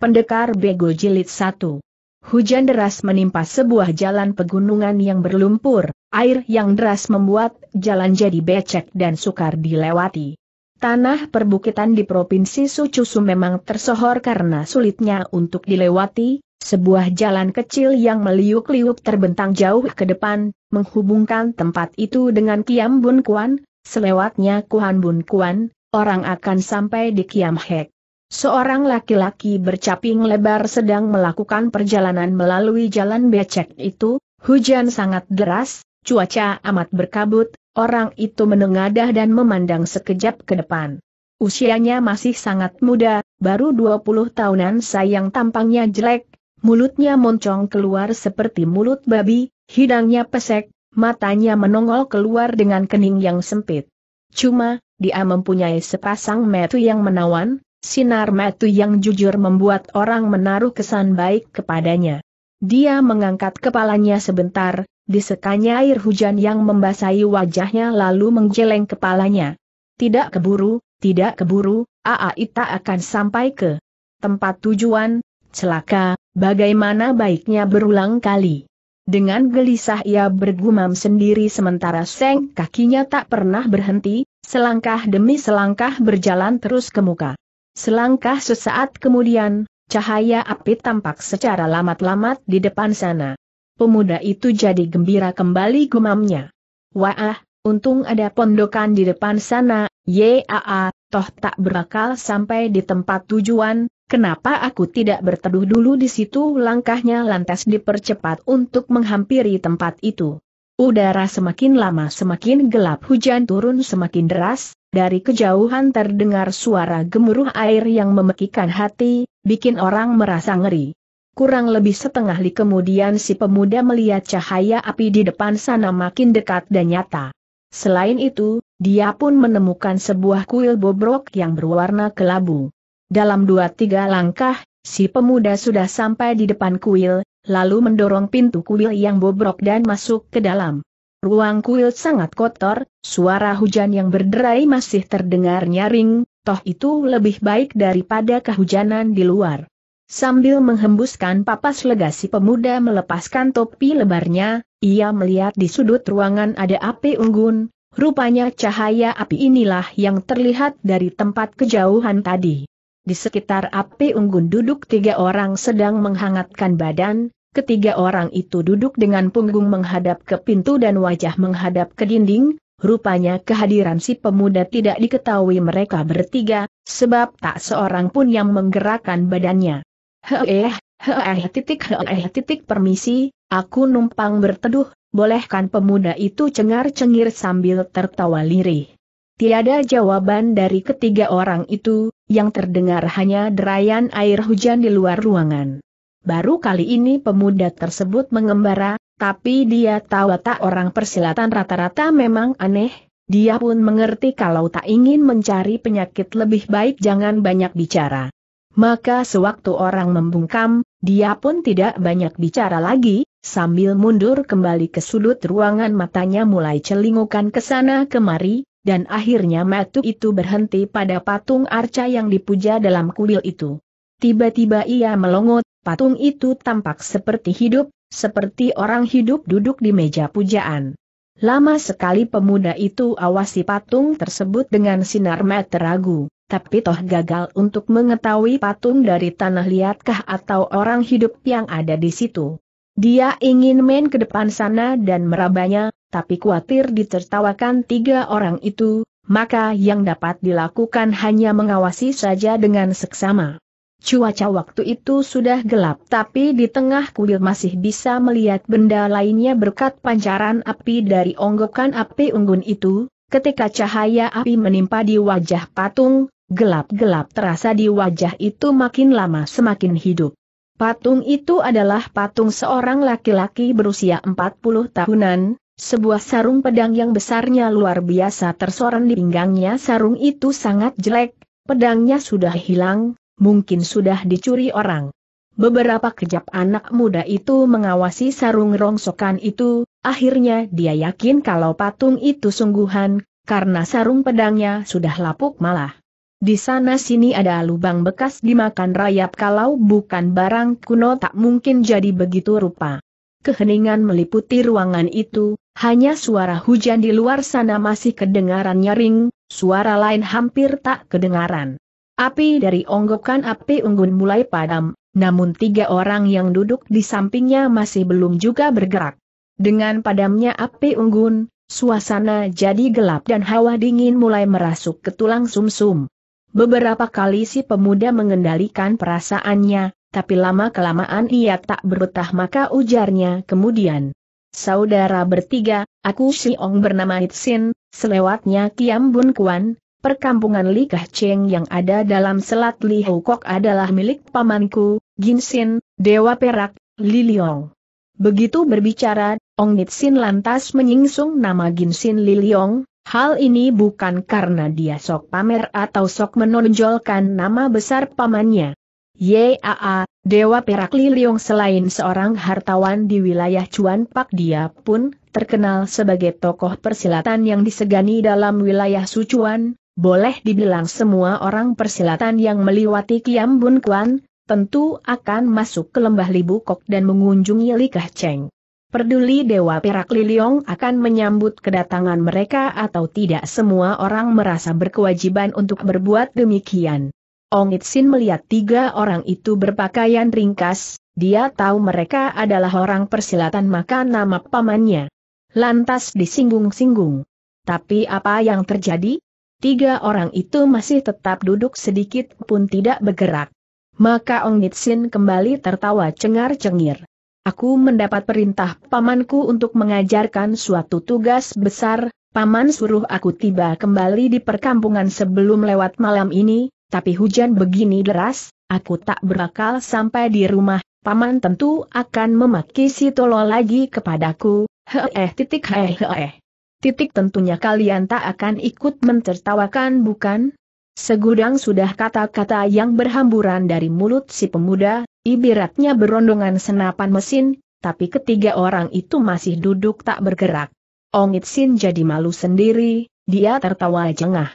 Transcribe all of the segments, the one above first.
Pendekar Bego Jilid 1 Hujan deras menimpa sebuah jalan pegunungan yang berlumpur, air yang deras membuat jalan jadi becek dan sukar dilewati. Tanah perbukitan di Provinsi Sucusu memang tersohor karena sulitnya untuk dilewati, sebuah jalan kecil yang meliuk-liuk terbentang jauh ke depan, menghubungkan tempat itu dengan Kiam Bun Kuan, selewatnya kuhan Bun Kuan, orang akan sampai di Kiam Hek. Seorang laki-laki bercaping lebar sedang melakukan perjalanan melalui jalan becek itu, hujan sangat deras, cuaca amat berkabut, orang itu menengadah dan memandang sekejap ke depan. Usianya masih sangat muda, baru 20 tahunan sayang tampangnya jelek, mulutnya moncong keluar seperti mulut babi, hidangnya pesek, matanya menongol keluar dengan kening yang sempit. Cuma, dia mempunyai sepasang metu yang menawan, Sinar metu yang jujur membuat orang menaruh kesan baik kepadanya. Dia mengangkat kepalanya sebentar, disekanya air hujan yang membasahi wajahnya lalu menggeleng kepalanya. Tidak keburu, tidak keburu, Aai tak akan sampai ke tempat tujuan, celaka, bagaimana baiknya berulang kali. Dengan gelisah ia bergumam sendiri sementara seng kakinya tak pernah berhenti, selangkah demi selangkah berjalan terus ke muka. Selangkah sesaat kemudian, cahaya api tampak secara lamat-lamat di depan sana. Pemuda itu jadi gembira kembali gumamnya. Wah, untung ada pondokan di depan sana, yaa, toh tak berakal sampai di tempat tujuan, Kenapa aku tidak berteduh dulu di situ? Langkahnya lantas dipercepat untuk menghampiri tempat itu. Udara semakin lama semakin gelap, hujan turun semakin deras, dari kejauhan terdengar suara gemuruh air yang memekikan hati, bikin orang merasa ngeri. Kurang lebih setengah li kemudian si pemuda melihat cahaya api di depan sana makin dekat dan nyata. Selain itu, dia pun menemukan sebuah kuil bobrok yang berwarna kelabu. Dalam dua tiga langkah, si pemuda sudah sampai di depan kuil, lalu mendorong pintu kuil yang bobrok dan masuk ke dalam. Ruang kuil sangat kotor, suara hujan yang berderai masih terdengar nyaring, toh itu lebih baik daripada kehujanan di luar. Sambil menghembuskan papas legasi pemuda melepaskan topi lebarnya, ia melihat di sudut ruangan ada api unggun, rupanya cahaya api inilah yang terlihat dari tempat kejauhan tadi. Di sekitar api unggun duduk tiga orang sedang menghangatkan badan, Ketiga orang itu duduk dengan punggung menghadap ke pintu dan wajah menghadap ke dinding, rupanya kehadiran si pemuda tidak diketahui mereka bertiga, sebab tak seorang pun yang menggerakkan badannya. Heeh, heeh titik heeh titik permisi, aku numpang berteduh, bolehkan pemuda itu cengar-cengir sambil tertawa lirih. Tiada jawaban dari ketiga orang itu, yang terdengar hanya derayan air hujan di luar ruangan. Baru kali ini pemuda tersebut mengembara, tapi dia tahu tak orang persilatan rata-rata memang aneh, dia pun mengerti kalau tak ingin mencari penyakit lebih baik jangan banyak bicara. Maka sewaktu orang membungkam, dia pun tidak banyak bicara lagi, sambil mundur kembali ke sudut ruangan matanya mulai celingukan ke sana kemari, dan akhirnya matu itu berhenti pada patung arca yang dipuja dalam kuil itu. Tiba-tiba ia melongot, patung itu tampak seperti hidup, seperti orang hidup duduk di meja pujaan. Lama sekali pemuda itu awasi patung tersebut dengan sinar mata ragu, tapi toh gagal untuk mengetahui patung dari tanah liatkah atau orang hidup yang ada di situ. Dia ingin main ke depan sana dan merabanya, tapi khawatir ditertawakan tiga orang itu, maka yang dapat dilakukan hanya mengawasi saja dengan seksama. Cuaca waktu itu sudah gelap tapi di tengah kuil masih bisa melihat benda lainnya berkat pancaran api dari onggokan api unggun itu, ketika cahaya api menimpa di wajah patung, gelap-gelap terasa di wajah itu makin lama semakin hidup. Patung itu adalah patung seorang laki-laki berusia 40 tahunan, sebuah sarung pedang yang besarnya luar biasa tersorong di pinggangnya sarung itu sangat jelek, pedangnya sudah hilang, mungkin sudah dicuri orang. Beberapa kejap anak muda itu mengawasi sarung rongsokan itu, akhirnya dia yakin kalau patung itu sungguhan, karena sarung pedangnya sudah lapuk malah. Di sana-sini ada lubang bekas dimakan rayap kalau bukan barang kuno tak mungkin jadi begitu rupa. Keheningan meliputi ruangan itu, hanya suara hujan di luar sana masih kedengaran nyaring, suara lain hampir tak kedengaran. Api dari onggokan api unggun mulai padam, namun tiga orang yang duduk di sampingnya masih belum juga bergerak. Dengan padamnya api unggun, suasana jadi gelap dan hawa dingin mulai merasuk ke tulang sumsum. -sum. Beberapa kali si pemuda mengendalikan perasaannya, tapi lama-kelamaan ia tak berbetah maka ujarnya kemudian. Saudara bertiga, aku si Ong bernama Itsin, selewatnya Kiam Bun Kuan, Perkampungan Likah Cheng yang ada dalam Selat Li Kok adalah milik pamanku, Ginsin, Dewa Perak, Liong. Begitu berbicara, Ong Nitsin lantas menyingsung nama Ginsin Liong, hal ini bukan karena dia sok pamer atau sok menonjolkan nama besar pamannya. Yaa, Dewa Perak Liong selain seorang hartawan di wilayah Cuan Pak dia pun terkenal sebagai tokoh persilatan yang disegani dalam wilayah Sucuan, boleh dibilang semua orang persilatan yang meliwati Kiam Bun Kuan, tentu akan masuk ke lembah Libukok dan mengunjungi Likah Cheng. Peduli Dewa Perak Liliong akan menyambut kedatangan mereka atau tidak semua orang merasa berkewajiban untuk berbuat demikian. Ong Itsin melihat tiga orang itu berpakaian ringkas, dia tahu mereka adalah orang persilatan maka nama pamannya. Lantas disinggung-singgung. Tapi apa yang terjadi? tiga orang itu masih tetap duduk sedikit pun tidak bergerak. Maka Ong Nitsin kembali tertawa cengar-cengir. Aku mendapat perintah pamanku untuk mengajarkan suatu tugas besar, paman suruh aku tiba kembali di perkampungan sebelum lewat malam ini, tapi hujan begini deras, aku tak berakal sampai di rumah, paman tentu akan memaki si tolo lagi kepadaku, heh titik heh heh titik tentunya kalian tak akan ikut mencertawakan, bukan? Segudang sudah kata-kata yang berhamburan dari mulut si pemuda, ibaratnya berondongan senapan mesin, tapi ketiga orang itu masih duduk tak bergerak. Ongit Sin jadi malu sendiri, dia tertawa jengah.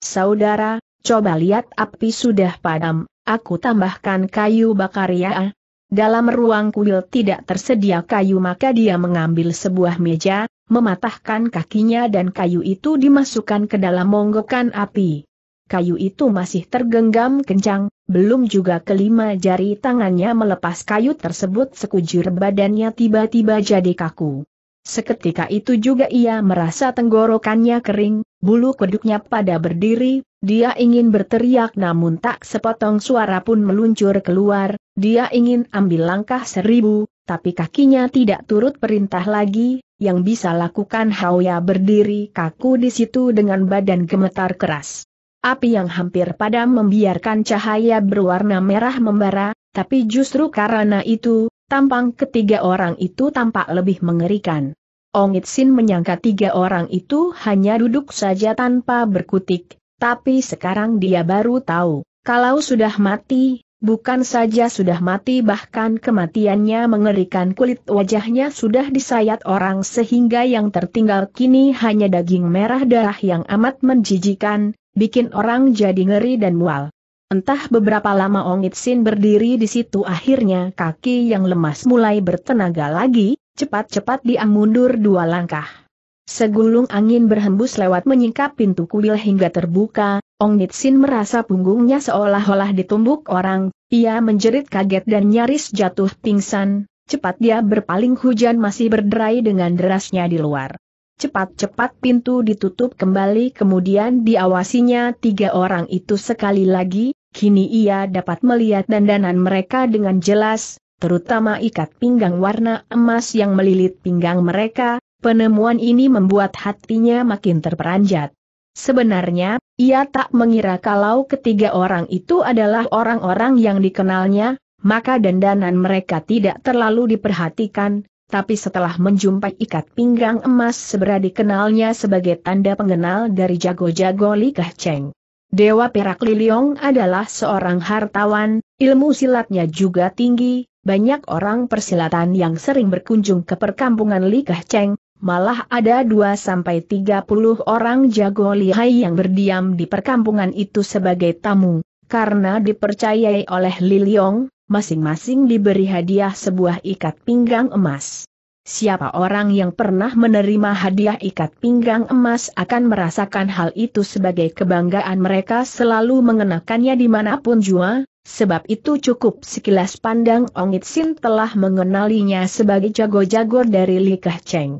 Saudara, coba lihat api sudah padam, aku tambahkan kayu bakar ya, dalam ruang kuil tidak tersedia kayu maka dia mengambil sebuah meja, mematahkan kakinya dan kayu itu dimasukkan ke dalam monggokan api. Kayu itu masih tergenggam kencang, belum juga kelima jari tangannya melepas kayu tersebut sekujur badannya tiba-tiba jadi kaku. Seketika itu juga ia merasa tenggorokannya kering, bulu kuduknya pada berdiri, dia ingin berteriak namun tak sepotong suara pun meluncur keluar, dia ingin ambil langkah seribu, tapi kakinya tidak turut perintah lagi, yang bisa lakukan Hauya berdiri kaku di situ dengan badan gemetar keras. Api yang hampir padam membiarkan cahaya berwarna merah membara, tapi justru karena itu, tampang ketiga orang itu tampak lebih mengerikan. Ong Itsin menyangka tiga orang itu hanya duduk saja tanpa berkutik, tapi sekarang dia baru tahu, kalau sudah mati, bukan saja sudah mati bahkan kematiannya mengerikan kulit wajahnya sudah disayat orang sehingga yang tertinggal kini hanya daging merah darah yang amat menjijikan, bikin orang jadi ngeri dan mual. Entah beberapa lama Ong Itsin berdiri di situ akhirnya kaki yang lemas mulai bertenaga lagi, cepat-cepat dia mundur dua langkah. Segulung angin berhembus lewat menyingkap pintu kuil hingga terbuka, Ong Nitsin merasa punggungnya seolah-olah ditumbuk orang, ia menjerit kaget dan nyaris jatuh pingsan, cepat dia berpaling hujan masih berderai dengan derasnya di luar. Cepat-cepat pintu ditutup kembali kemudian diawasinya tiga orang itu sekali lagi, kini ia dapat melihat dandanan mereka dengan jelas, terutama ikat pinggang warna emas yang melilit pinggang mereka, Penemuan ini membuat hatinya makin terperanjat. Sebenarnya, ia tak mengira kalau ketiga orang itu adalah orang-orang yang dikenalnya, maka dandanan mereka tidak terlalu diperhatikan, tapi setelah menjumpai ikat pinggang emas seberat dikenalnya sebagai tanda pengenal dari jago-jago Li Cheng, Dewa Perak Liliong adalah seorang hartawan, ilmu silatnya juga tinggi, banyak orang persilatan yang sering berkunjung ke perkampungan Li Cheng. Malah ada 2-30 orang jago lihai yang berdiam di perkampungan itu sebagai tamu, karena dipercayai oleh Liliong, masing-masing diberi hadiah sebuah ikat pinggang emas. Siapa orang yang pernah menerima hadiah ikat pinggang emas akan merasakan hal itu sebagai kebanggaan mereka selalu mengenakannya dimanapun jua, sebab itu cukup sekilas pandang Ongit Sin telah mengenalinya sebagai jago-jago dari Likah Cheng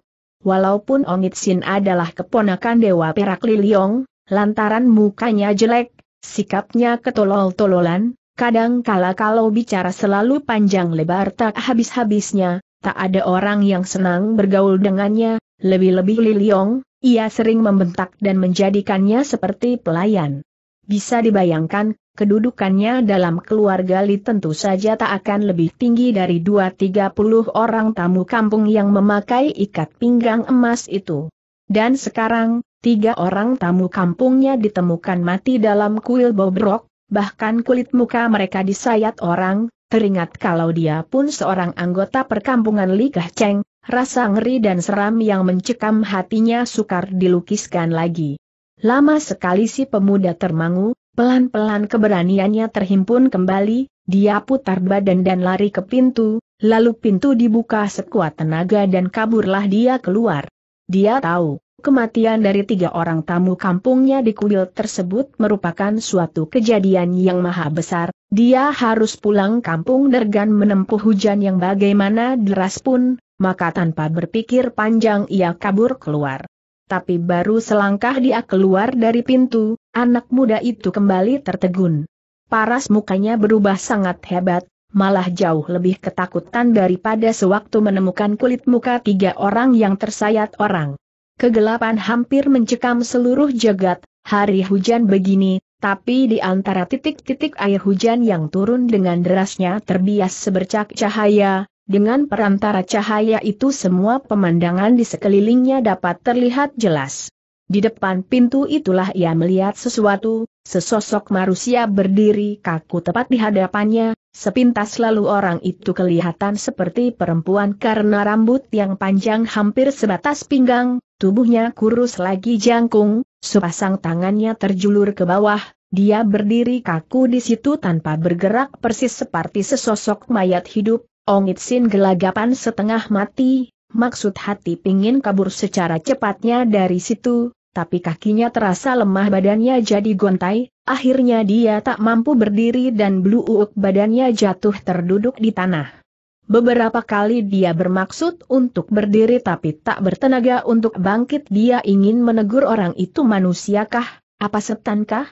walaupun Ongit Sin adalah keponakan Dewa Perak Liliong, lantaran mukanya jelek, sikapnya ketolol-tololan, kadang kala kalau bicara selalu panjang lebar tak habis-habisnya, tak ada orang yang senang bergaul dengannya, lebih-lebih Liliong, ia sering membentak dan menjadikannya seperti pelayan. Bisa dibayangkan, kedudukannya dalam keluarga Li tentu saja tak akan lebih tinggi dari dua tiga puluh orang tamu kampung yang memakai ikat pinggang emas itu. Dan sekarang, tiga orang tamu kampungnya ditemukan mati dalam kuil bobrok, bahkan kulit muka mereka disayat orang, teringat kalau dia pun seorang anggota perkampungan Li Gah Cheng, rasa ngeri dan seram yang mencekam hatinya sukar dilukiskan lagi. Lama sekali si pemuda termangu, Pelan-pelan keberaniannya terhimpun kembali, dia putar badan dan lari ke pintu, lalu pintu dibuka sekuat tenaga dan kaburlah dia keluar. Dia tahu, kematian dari tiga orang tamu kampungnya di kuil tersebut merupakan suatu kejadian yang maha besar, dia harus pulang kampung dergan menempuh hujan yang bagaimana deras pun, maka tanpa berpikir panjang ia kabur keluar. Tapi baru selangkah dia keluar dari pintu, Anak muda itu kembali tertegun. Paras mukanya berubah sangat hebat, malah jauh lebih ketakutan daripada sewaktu menemukan kulit muka tiga orang yang tersayat orang. Kegelapan hampir mencekam seluruh jagat, hari hujan begini, tapi di antara titik-titik air hujan yang turun dengan derasnya terbias sebercak cahaya, dengan perantara cahaya itu semua pemandangan di sekelilingnya dapat terlihat jelas. Di depan pintu itulah ia melihat sesuatu, sesosok manusia berdiri kaku tepat di hadapannya, sepintas lalu orang itu kelihatan seperti perempuan karena rambut yang panjang hampir sebatas pinggang, tubuhnya kurus lagi jangkung, sepasang tangannya terjulur ke bawah, dia berdiri kaku di situ tanpa bergerak persis seperti sesosok mayat hidup, Ongit Sin gelagapan setengah mati, Maksud hati pingin kabur secara cepatnya dari situ, tapi kakinya terasa lemah badannya jadi gontai, akhirnya dia tak mampu berdiri dan bluuk badannya jatuh terduduk di tanah. Beberapa kali dia bermaksud untuk berdiri tapi tak bertenaga untuk bangkit dia ingin menegur orang itu manusiakah, apa setankah?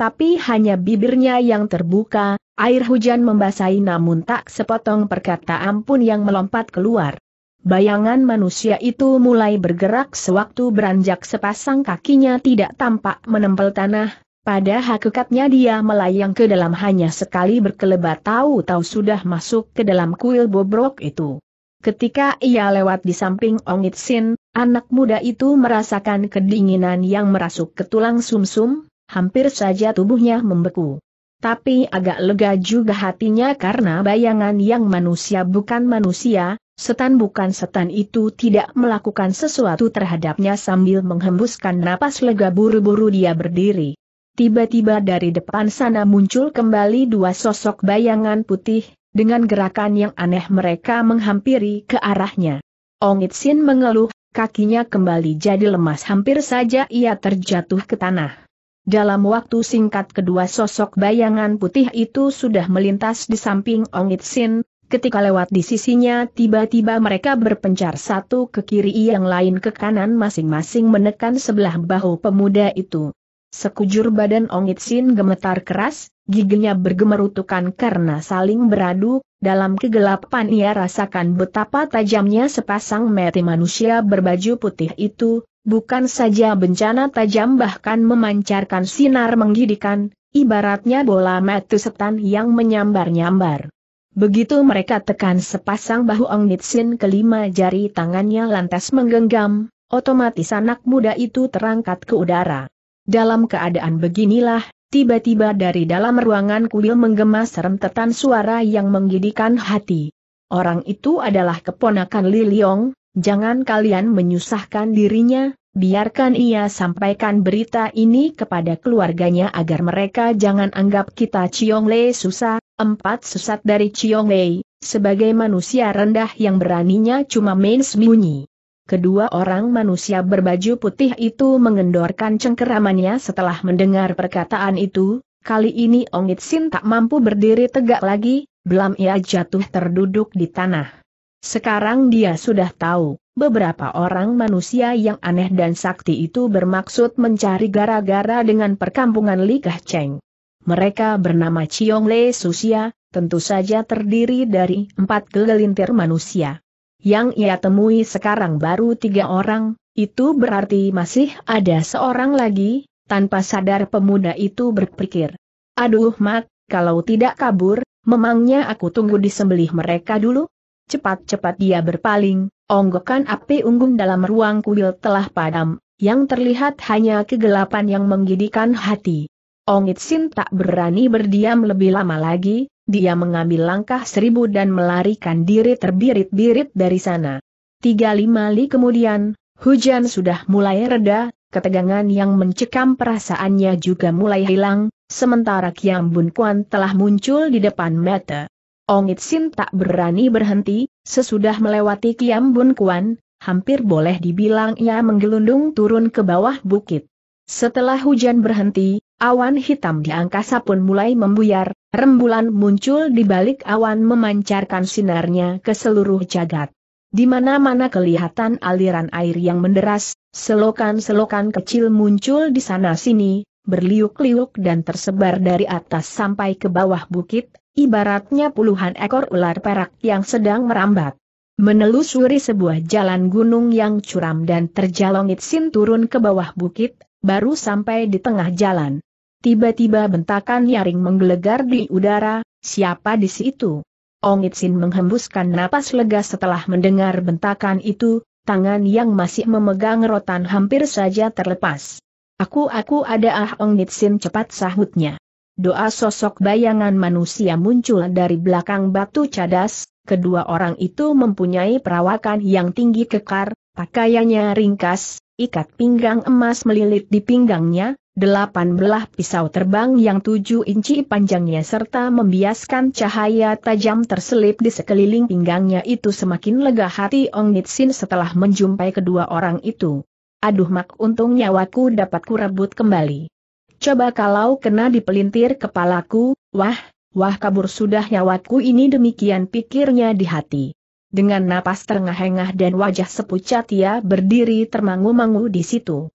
Tapi hanya bibirnya yang terbuka, air hujan membasahi namun tak sepotong perkataan pun yang melompat keluar. Bayangan manusia itu mulai bergerak sewaktu beranjak sepasang kakinya tidak tampak menempel tanah, pada hakikatnya dia melayang ke dalam hanya sekali berkelebat tahu-tahu sudah masuk ke dalam kuil bobrok itu. Ketika ia lewat di samping Ong Itsin, anak muda itu merasakan kedinginan yang merasuk ke tulang sumsum, -sum, hampir saja tubuhnya membeku. Tapi agak lega juga hatinya karena bayangan yang manusia bukan manusia, Setan bukan setan itu tidak melakukan sesuatu terhadapnya sambil menghembuskan napas lega buru-buru dia berdiri. Tiba-tiba dari depan sana muncul kembali dua sosok bayangan putih, dengan gerakan yang aneh mereka menghampiri ke arahnya. Ong Sin mengeluh, kakinya kembali jadi lemas hampir saja ia terjatuh ke tanah. Dalam waktu singkat kedua sosok bayangan putih itu sudah melintas di samping Ong Sin, Ketika lewat di sisinya tiba-tiba mereka berpencar satu ke kiri yang lain ke kanan masing-masing menekan sebelah bahu pemuda itu. Sekujur badan Ong Itsin gemetar keras, giginya bergemerutukan karena saling beradu, dalam kegelapan ia rasakan betapa tajamnya sepasang mati manusia berbaju putih itu, bukan saja bencana tajam bahkan memancarkan sinar menggidikan, ibaratnya bola mati setan yang menyambar-nyambar. Begitu mereka tekan sepasang bahu Ong Nitsin kelima jari tangannya lantas menggenggam, otomatis anak muda itu terangkat ke udara. Dalam keadaan beginilah, tiba-tiba dari dalam ruangan kuil menggema serem serentetan suara yang menggidikan hati. Orang itu adalah keponakan Liliong, jangan kalian menyusahkan dirinya, biarkan ia sampaikan berita ini kepada keluarganya agar mereka jangan anggap kita ciong Le susah, Empat sesat dari Chiong Wei, sebagai manusia rendah yang beraninya cuma main sembunyi. Kedua orang manusia berbaju putih itu mengendorkan cengkeramannya setelah mendengar perkataan itu, kali ini Ongit Sin tak mampu berdiri tegak lagi, belam ia jatuh terduduk di tanah. Sekarang dia sudah tahu, beberapa orang manusia yang aneh dan sakti itu bermaksud mencari gara-gara dengan perkampungan Li Kah Cheng. Mereka bernama Chiong Le Susia, tentu saja terdiri dari empat gelintir manusia. Yang ia temui sekarang baru tiga orang, itu berarti masih ada seorang lagi, tanpa sadar pemuda itu berpikir. Aduh mat, kalau tidak kabur, memangnya aku tunggu disembelih mereka dulu? Cepat-cepat dia berpaling, onggokan api unggun dalam ruang kuil telah padam, yang terlihat hanya kegelapan yang menggidikan hati. Ongit Sin tak berani berdiam lebih lama lagi, dia mengambil langkah seribu dan melarikan diri terbirit-birit dari sana. Tiga lima li kemudian, hujan sudah mulai reda, ketegangan yang mencekam perasaannya juga mulai hilang, sementara Kiam Bun Kuan telah muncul di depan mata. Ongit Sin tak berani berhenti, sesudah melewati Kiam Bun Kuan, hampir boleh dibilang ia menggelundung turun ke bawah bukit. Setelah hujan berhenti, Awan hitam di angkasa pun mulai membuyar, rembulan muncul di balik awan memancarkan sinarnya ke seluruh jagat. Di mana-mana kelihatan aliran air yang menderas, selokan-selokan kecil muncul di sana-sini, berliuk-liuk dan tersebar dari atas sampai ke bawah bukit, ibaratnya puluhan ekor ular perak yang sedang merambat. Menelusuri sebuah jalan gunung yang curam dan terjalongit sin turun ke bawah bukit, baru sampai di tengah jalan. Tiba-tiba bentakan nyaring menggelegar di udara, siapa di situ? Ong Itsin menghembuskan napas lega setelah mendengar bentakan itu, tangan yang masih memegang rotan hampir saja terlepas. Aku aku ada ah Ong Itsin cepat sahutnya. Doa sosok bayangan manusia muncul dari belakang batu cadas, kedua orang itu mempunyai perawakan yang tinggi kekar, pakaiannya ringkas, ikat pinggang emas melilit di pinggangnya, delapan belah pisau terbang yang tujuh inci panjangnya serta membiaskan cahaya tajam terselip di sekeliling pinggangnya itu semakin lega hati Ong Nitsin setelah menjumpai kedua orang itu. Aduh mak untung nyawaku dapat kurebut kembali. Coba kalau kena dipelintir kepalaku, wah, wah kabur sudah nyawaku ini demikian pikirnya di hati. Dengan napas terengah-engah dan wajah sepucat ia berdiri termangu-mangu di situ.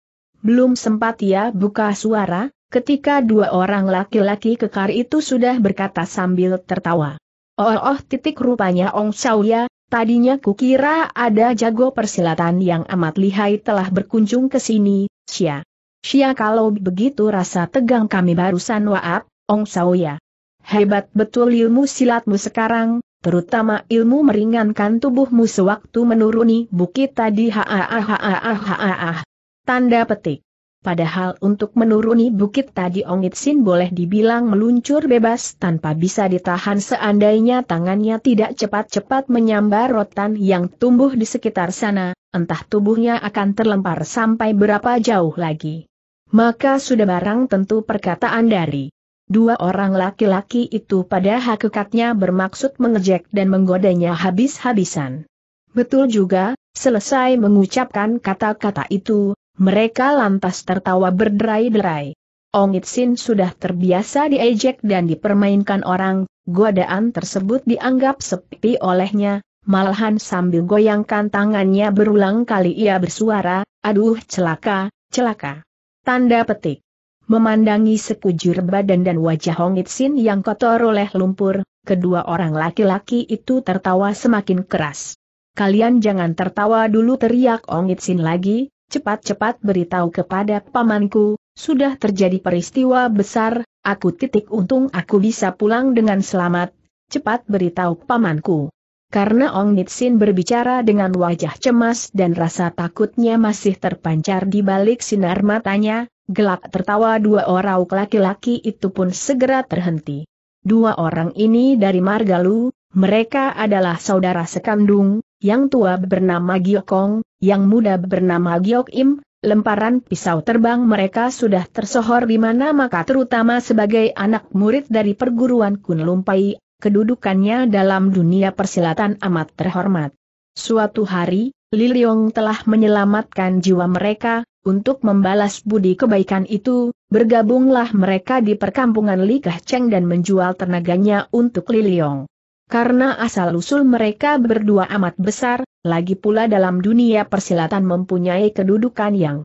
Belum sempat ia ya buka suara, ketika dua orang laki-laki kekar itu sudah berkata sambil tertawa. Oh, oh titik rupanya Ong Sauya, tadinya kukira ada jago persilatan yang amat lihai telah berkunjung ke sini, Xia. Xia kalau begitu rasa tegang kami barusan waap, Ong Sauya. Hebat betul ilmu silatmu sekarang, terutama ilmu meringankan tubuhmu sewaktu menuruni bukit tadi ha ha ha ha ha ha. Tanda petik. Padahal untuk menuruni bukit tadi Ongit Sin boleh dibilang meluncur bebas tanpa bisa ditahan seandainya tangannya tidak cepat-cepat menyambar rotan yang tumbuh di sekitar sana, entah tubuhnya akan terlempar sampai berapa jauh lagi. Maka sudah barang tentu perkataan dari dua orang laki-laki itu pada hakikatnya bermaksud mengejek dan menggodanya habis-habisan. Betul juga, selesai mengucapkan kata-kata itu, mereka lantas tertawa berderai-derai. Ong Itsin sudah terbiasa diejek dan dipermainkan orang, godaan tersebut dianggap sepi olehnya, malahan sambil goyangkan tangannya berulang kali ia bersuara, aduh celaka, celaka. Tanda petik. Memandangi sekujur badan dan wajah Ong Itsin yang kotor oleh lumpur, kedua orang laki-laki itu tertawa semakin keras. Kalian jangan tertawa dulu teriak Ong Itsin lagi, cepat-cepat beritahu kepada pamanku, sudah terjadi peristiwa besar, aku titik untung aku bisa pulang dengan selamat, cepat beritahu pamanku. Karena Ong Nitsin berbicara dengan wajah cemas dan rasa takutnya masih terpancar di balik sinar matanya, gelak tertawa dua orang laki-laki itu pun segera terhenti. Dua orang ini dari Margalu, mereka adalah saudara sekandung, yang tua bernama Giokong, yang muda bernama Giokim. lemparan pisau terbang mereka sudah tersohor di mana maka terutama sebagai anak murid dari perguruan Kunlumpai, kedudukannya dalam dunia persilatan amat terhormat. Suatu hari, Liliong telah menyelamatkan jiwa mereka, untuk membalas budi kebaikan itu, bergabunglah mereka di perkampungan Li Likah Cheng dan menjual tenaganya untuk Liliong. Karena asal-usul mereka berdua amat besar, lagi pula dalam dunia persilatan mempunyai kedudukan yang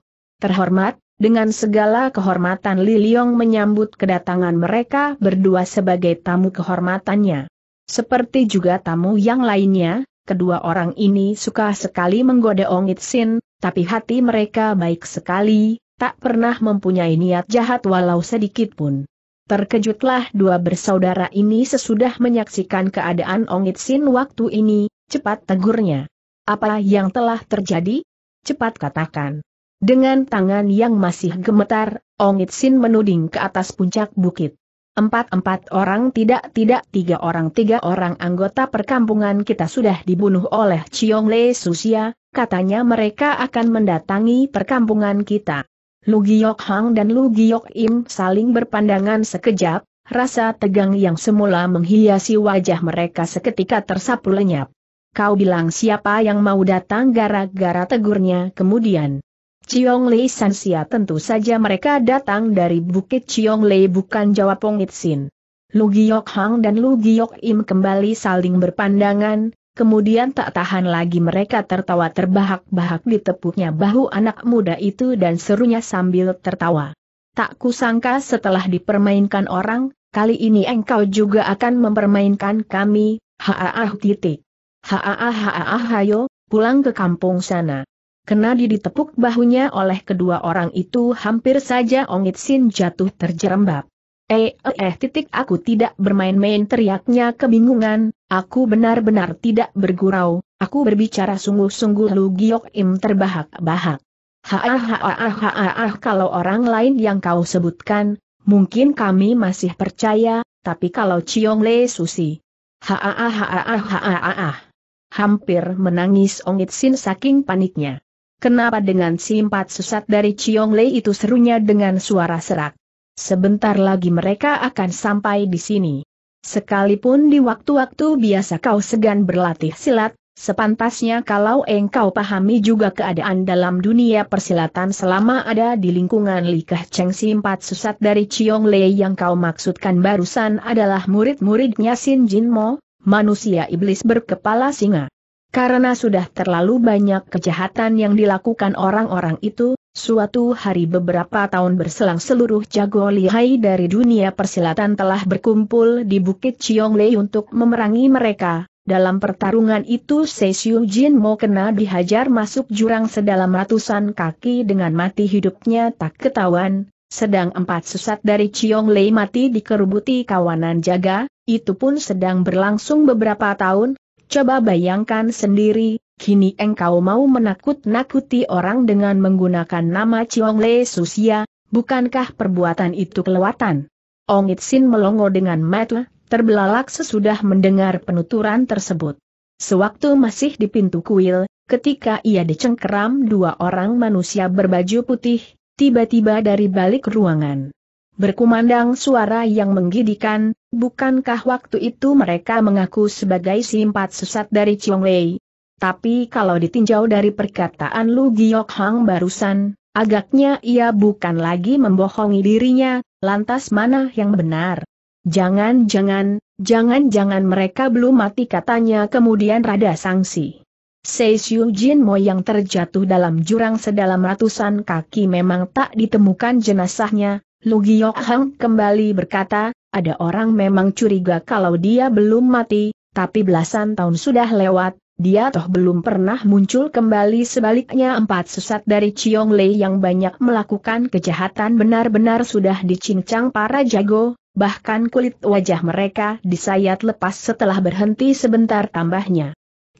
terhormat, dengan segala kehormatan Liliong menyambut kedatangan mereka berdua sebagai tamu kehormatannya. Seperti juga tamu yang lainnya, kedua orang ini suka sekali menggoda Ong Sin, tapi hati mereka baik sekali, tak pernah mempunyai niat jahat walau sedikit pun. Terkejutlah dua bersaudara ini sesudah menyaksikan keadaan Ong Itsin waktu ini, cepat tegurnya. Apa yang telah terjadi? Cepat katakan. Dengan tangan yang masih gemetar, Ong Itsin menuding ke atas puncak bukit. Empat-empat orang tidak-tidak tiga orang tiga orang anggota perkampungan kita sudah dibunuh oleh Chiong Le Susia, katanya mereka akan mendatangi perkampungan kita. Lu Giok Hang dan Lu Giok Im saling berpandangan sekejap, rasa tegang yang semula menghiasi wajah mereka seketika tersapu lenyap. Kau bilang siapa yang mau datang gara-gara tegurnya kemudian. Ciong Lei Sansia tentu saja mereka datang dari Bukit Ciong Lei bukan jawab Pong Sin. Lu Giok Hang dan Lu Giok Im kembali saling berpandangan, Kemudian tak tahan lagi mereka tertawa terbahak-bahak di tepuknya bahu anak muda itu dan serunya sambil tertawa. Tak kusangka setelah dipermainkan orang, kali ini engkau juga akan mempermainkan kami, haaah titik. Haaah haaah hayo, pulang ke kampung sana. Kenadi ditepuk bahunya oleh kedua orang itu hampir saja Ongit Sin jatuh terjerembab. eh eh titik aku tidak bermain-main teriaknya kebingungan, Aku benar-benar tidak bergurau, aku berbicara sungguh-sungguh Lu Giok Im terbahak-bahak. Haah kalau orang lain yang kau sebutkan, mungkin kami masih percaya, tapi kalau Ciong Le Susi. Haah Hampir menangis Ong Sin saking paniknya. Kenapa dengan simpat sesat dari Ciong Le itu serunya dengan suara serak. Sebentar lagi mereka akan sampai di sini. Sekalipun di waktu-waktu biasa kau segan berlatih silat, sepantasnya kalau engkau pahami juga keadaan dalam dunia persilatan selama ada di lingkungan Likah Cheng Simpat Susat dari Chiong Lei yang kau maksudkan barusan adalah murid-muridnya Sin Jin Mo, manusia iblis berkepala singa. Karena sudah terlalu banyak kejahatan yang dilakukan orang-orang itu, Suatu hari beberapa tahun berselang seluruh jago lihai dari dunia persilatan telah berkumpul di Bukit Lei untuk memerangi mereka. Dalam pertarungan itu Seisiu Jin mau kena dihajar masuk jurang sedalam ratusan kaki dengan mati hidupnya tak ketahuan, sedang empat sesat dari Lei mati dikerubuti kawanan jaga, itu pun sedang berlangsung beberapa tahun, coba bayangkan sendiri, kini engkau mau menakut-nakuti orang dengan menggunakan nama Chiong Le Susia, bukankah perbuatan itu kelewatan? Ong Itsin melongo dengan mata, terbelalak sesudah mendengar penuturan tersebut. Sewaktu masih di pintu kuil, ketika ia dicengkeram dua orang manusia berbaju putih, tiba-tiba dari balik ruangan. Berkumandang suara yang menggidikan, bukankah waktu itu mereka mengaku sebagai simpat sesat dari Chiong Lei, tapi kalau ditinjau dari perkataan Lu Giok Hang barusan, agaknya ia bukan lagi membohongi dirinya, lantas mana yang benar? Jangan-jangan, jangan-jangan mereka belum mati katanya kemudian rada sangsi. Sei Xiu Jin Mo yang terjatuh dalam jurang sedalam ratusan kaki memang tak ditemukan jenazahnya, Lu Giok Hang kembali berkata, ada orang memang curiga kalau dia belum mati, tapi belasan tahun sudah lewat, dia toh belum pernah muncul kembali sebaliknya empat sesat dari Ciong Lei yang banyak melakukan kejahatan benar-benar sudah dicincang para jago, bahkan kulit wajah mereka disayat lepas setelah berhenti sebentar tambahnya.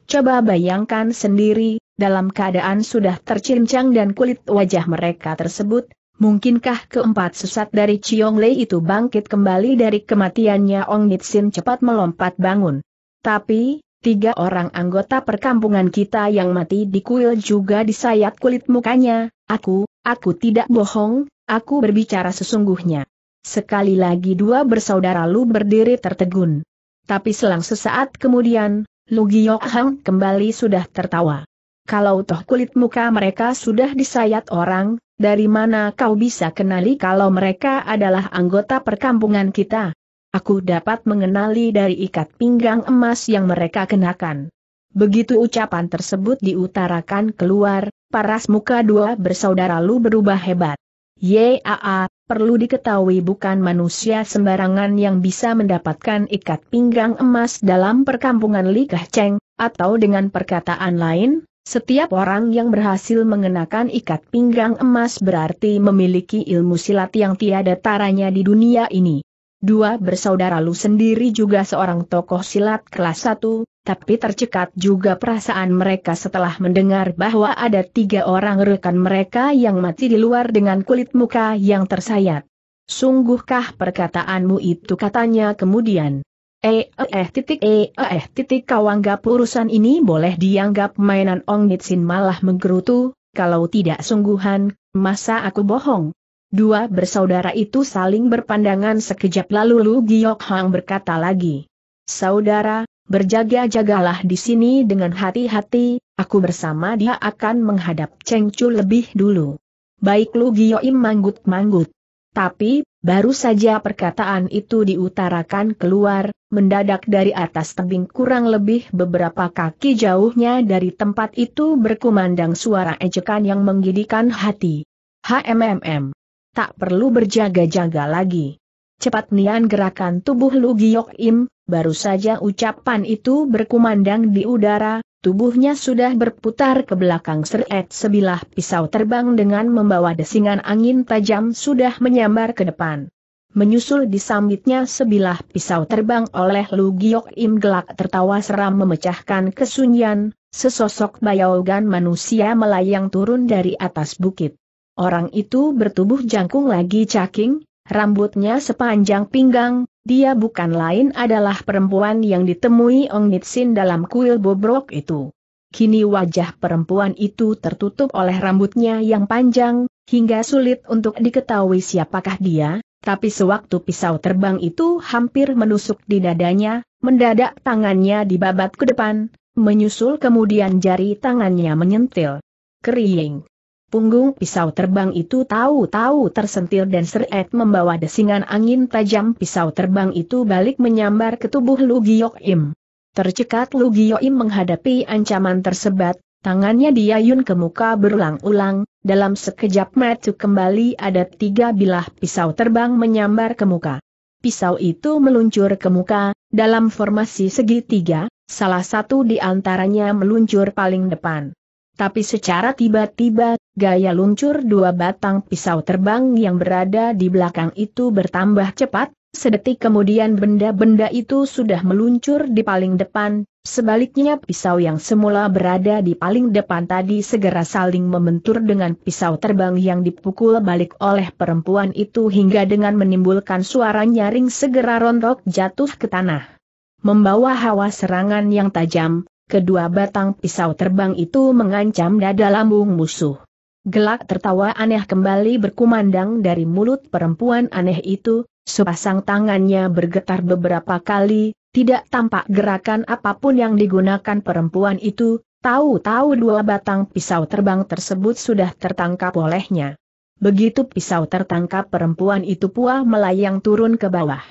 Coba bayangkan sendiri, dalam keadaan sudah tercincang dan kulit wajah mereka tersebut, mungkinkah keempat sesat dari Ciong Lei itu bangkit kembali dari kematiannya Ong Nitsin cepat melompat bangun. Tapi, Tiga orang anggota perkampungan kita yang mati di kuil juga disayat kulit mukanya, aku, aku tidak bohong, aku berbicara sesungguhnya. Sekali lagi dua bersaudara Lu berdiri tertegun. Tapi selang sesaat kemudian, Lu Giyok Hang kembali sudah tertawa. Kalau toh kulit muka mereka sudah disayat orang, dari mana kau bisa kenali kalau mereka adalah anggota perkampungan kita? Aku dapat mengenali dari ikat pinggang emas yang mereka kenakan. Begitu ucapan tersebut diutarakan keluar, paras muka dua bersaudara lu berubah hebat. YAA, perlu diketahui bukan manusia sembarangan yang bisa mendapatkan ikat pinggang emas dalam perkampungan Likah Cheng, atau dengan perkataan lain, setiap orang yang berhasil mengenakan ikat pinggang emas berarti memiliki ilmu silat yang tiada taranya di dunia ini. Dua bersaudara Lu sendiri juga seorang tokoh silat kelas satu, tapi tercekat juga perasaan mereka setelah mendengar bahwa ada tiga orang rekan mereka yang mati di luar dengan kulit muka yang tersayat. Sungguhkah perkataanmu itu katanya kemudian. Eh eh, eh titik eh, eh eh titik kau anggap urusan ini boleh dianggap mainan Ong Nitsin malah menggerutu, kalau tidak sungguhan, masa aku bohong? Dua bersaudara itu saling berpandangan sekejap lalu Lu Giok Hang berkata lagi. Saudara, berjaga-jagalah di sini dengan hati-hati, aku bersama dia akan menghadap Cheng Chu lebih dulu. Baik Lu Im manggut-manggut. Tapi, baru saja perkataan itu diutarakan keluar, mendadak dari atas tebing kurang lebih beberapa kaki jauhnya dari tempat itu berkumandang suara ejekan yang menggidikan hati. HMMM tak perlu berjaga-jaga lagi. Cepat nian gerakan tubuh Lu Giok Im, baru saja ucapan itu berkumandang di udara, tubuhnya sudah berputar ke belakang seret sebilah pisau terbang dengan membawa desingan angin tajam sudah menyambar ke depan. Menyusul disambitnya sebilah pisau terbang oleh Lu Giok Im gelak tertawa seram memecahkan kesunyian, sesosok bayaugan manusia melayang turun dari atas bukit. Orang itu bertubuh jangkung lagi caking, rambutnya sepanjang pinggang, dia bukan lain adalah perempuan yang ditemui Ong Nitsin dalam kuil bobrok itu. Kini wajah perempuan itu tertutup oleh rambutnya yang panjang, hingga sulit untuk diketahui siapakah dia, tapi sewaktu pisau terbang itu hampir menusuk di dadanya, mendadak tangannya dibabat ke depan, menyusul kemudian jari tangannya menyentil. Kering. Punggung pisau terbang itu tahu-tahu tersentil dan seret membawa desingan angin tajam pisau terbang itu balik menyambar ke tubuh Lu im Tercekat Lu im menghadapi ancaman tersebut, tangannya diayun ke muka berulang-ulang, dalam sekejap mata kembali ada tiga bilah pisau terbang menyambar ke muka. Pisau itu meluncur ke muka, dalam formasi segitiga, salah satu di antaranya meluncur paling depan. Tapi secara tiba-tiba, gaya luncur dua batang pisau terbang yang berada di belakang itu bertambah cepat, sedetik kemudian benda-benda itu sudah meluncur di paling depan, sebaliknya pisau yang semula berada di paling depan tadi segera saling membentur dengan pisau terbang yang dipukul balik oleh perempuan itu hingga dengan menimbulkan suara nyaring segera rontok jatuh ke tanah membawa hawa serangan yang tajam, Kedua batang pisau terbang itu mengancam dada lambung musuh. Gelak tertawa aneh kembali berkumandang dari mulut perempuan aneh itu, sepasang tangannya bergetar beberapa kali, tidak tampak gerakan apapun yang digunakan perempuan itu, tahu-tahu dua batang pisau terbang tersebut sudah tertangkap olehnya. Begitu pisau tertangkap perempuan itu pua melayang turun ke bawah.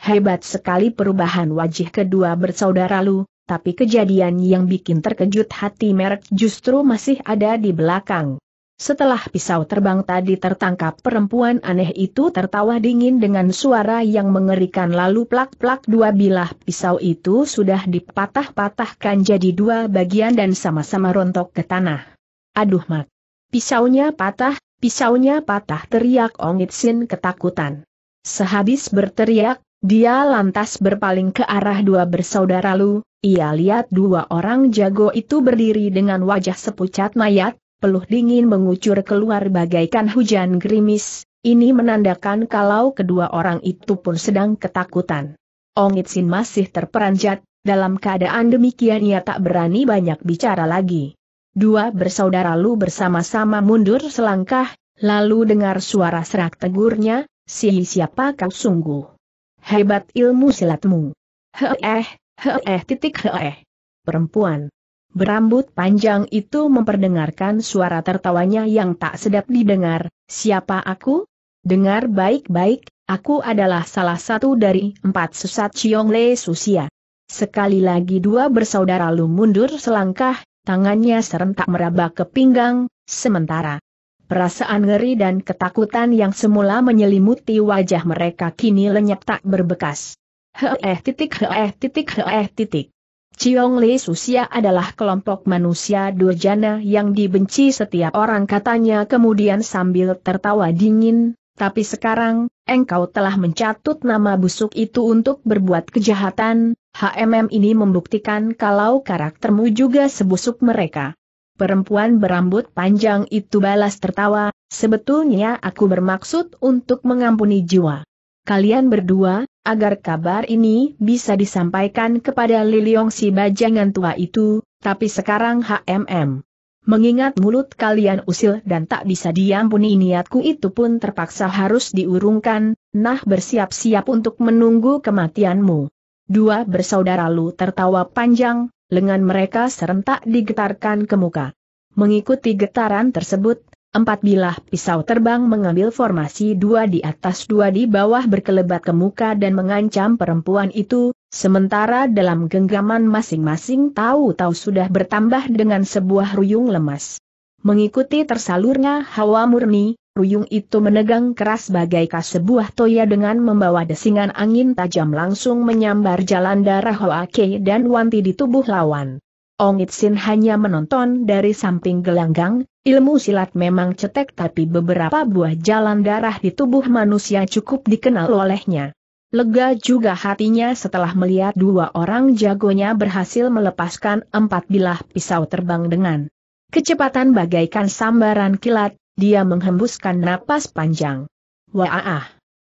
Hebat sekali perubahan wajah kedua bersaudara Lu, tapi kejadian yang bikin terkejut hati merek justru masih ada di belakang. Setelah pisau terbang tadi tertangkap perempuan aneh itu tertawa dingin dengan suara yang mengerikan lalu plak-plak dua bilah pisau itu sudah dipatah-patahkan jadi dua bagian dan sama-sama rontok ke tanah. Aduh mak. Pisaunya patah, pisaunya patah teriak Ong Itsin ketakutan. Sehabis berteriak, dia lantas berpaling ke arah dua bersaudara Lu, ia lihat dua orang jago itu berdiri dengan wajah sepucat mayat, peluh dingin mengucur keluar bagaikan hujan gerimis, ini menandakan kalau kedua orang itu pun sedang ketakutan. Ongit Sin masih terperanjat, dalam keadaan demikian ia tak berani banyak bicara lagi. Dua bersaudara Lu bersama-sama mundur selangkah, lalu dengar suara serak tegurnya, si siapa kau sungguh. Hebat ilmu silatmu. Heeh, heeh titik heeh. Perempuan berambut panjang itu memperdengarkan suara tertawanya yang tak sedap didengar, siapa aku? Dengar baik-baik, aku adalah salah satu dari empat sesat le Susia. Sekali lagi dua bersaudara lu mundur selangkah, tangannya serentak meraba ke pinggang, sementara Perasaan ngeri dan ketakutan yang semula menyelimuti wajah mereka kini lenyap tak berbekas. Heeh eh, titik heeh eh, titik heeh eh, titik. Ciong Li Susia adalah kelompok manusia durjana yang dibenci setiap orang katanya kemudian sambil tertawa dingin, tapi sekarang, engkau telah mencatut nama busuk itu untuk berbuat kejahatan, HMM ini membuktikan kalau karaktermu juga sebusuk mereka. Perempuan berambut panjang itu balas tertawa, sebetulnya aku bermaksud untuk mengampuni jiwa. Kalian berdua, agar kabar ini bisa disampaikan kepada Liliong si bajangan tua itu, tapi sekarang HMM. Mengingat mulut kalian usil dan tak bisa diampuni niatku itu pun terpaksa harus diurungkan, nah bersiap-siap untuk menunggu kematianmu. Dua bersaudara lu tertawa panjang, lengan mereka serentak digetarkan ke muka. Mengikuti getaran tersebut, empat bilah pisau terbang mengambil formasi dua di atas dua di bawah berkelebat ke muka dan mengancam perempuan itu, sementara dalam genggaman masing-masing tahu-tahu sudah bertambah dengan sebuah ruyung lemas. Mengikuti tersalurnya hawa murni, Ruyung itu menegang keras bagaikan sebuah toya dengan membawa desingan angin tajam langsung menyambar jalan darah Hoake dan Wanti di tubuh lawan. Ongit Sin hanya menonton dari samping gelanggang, ilmu silat memang cetek tapi beberapa buah jalan darah di tubuh manusia cukup dikenal olehnya. Lega juga hatinya setelah melihat dua orang jagonya berhasil melepaskan empat bilah pisau terbang dengan kecepatan bagaikan sambaran kilat, dia menghembuskan napas panjang. Wah,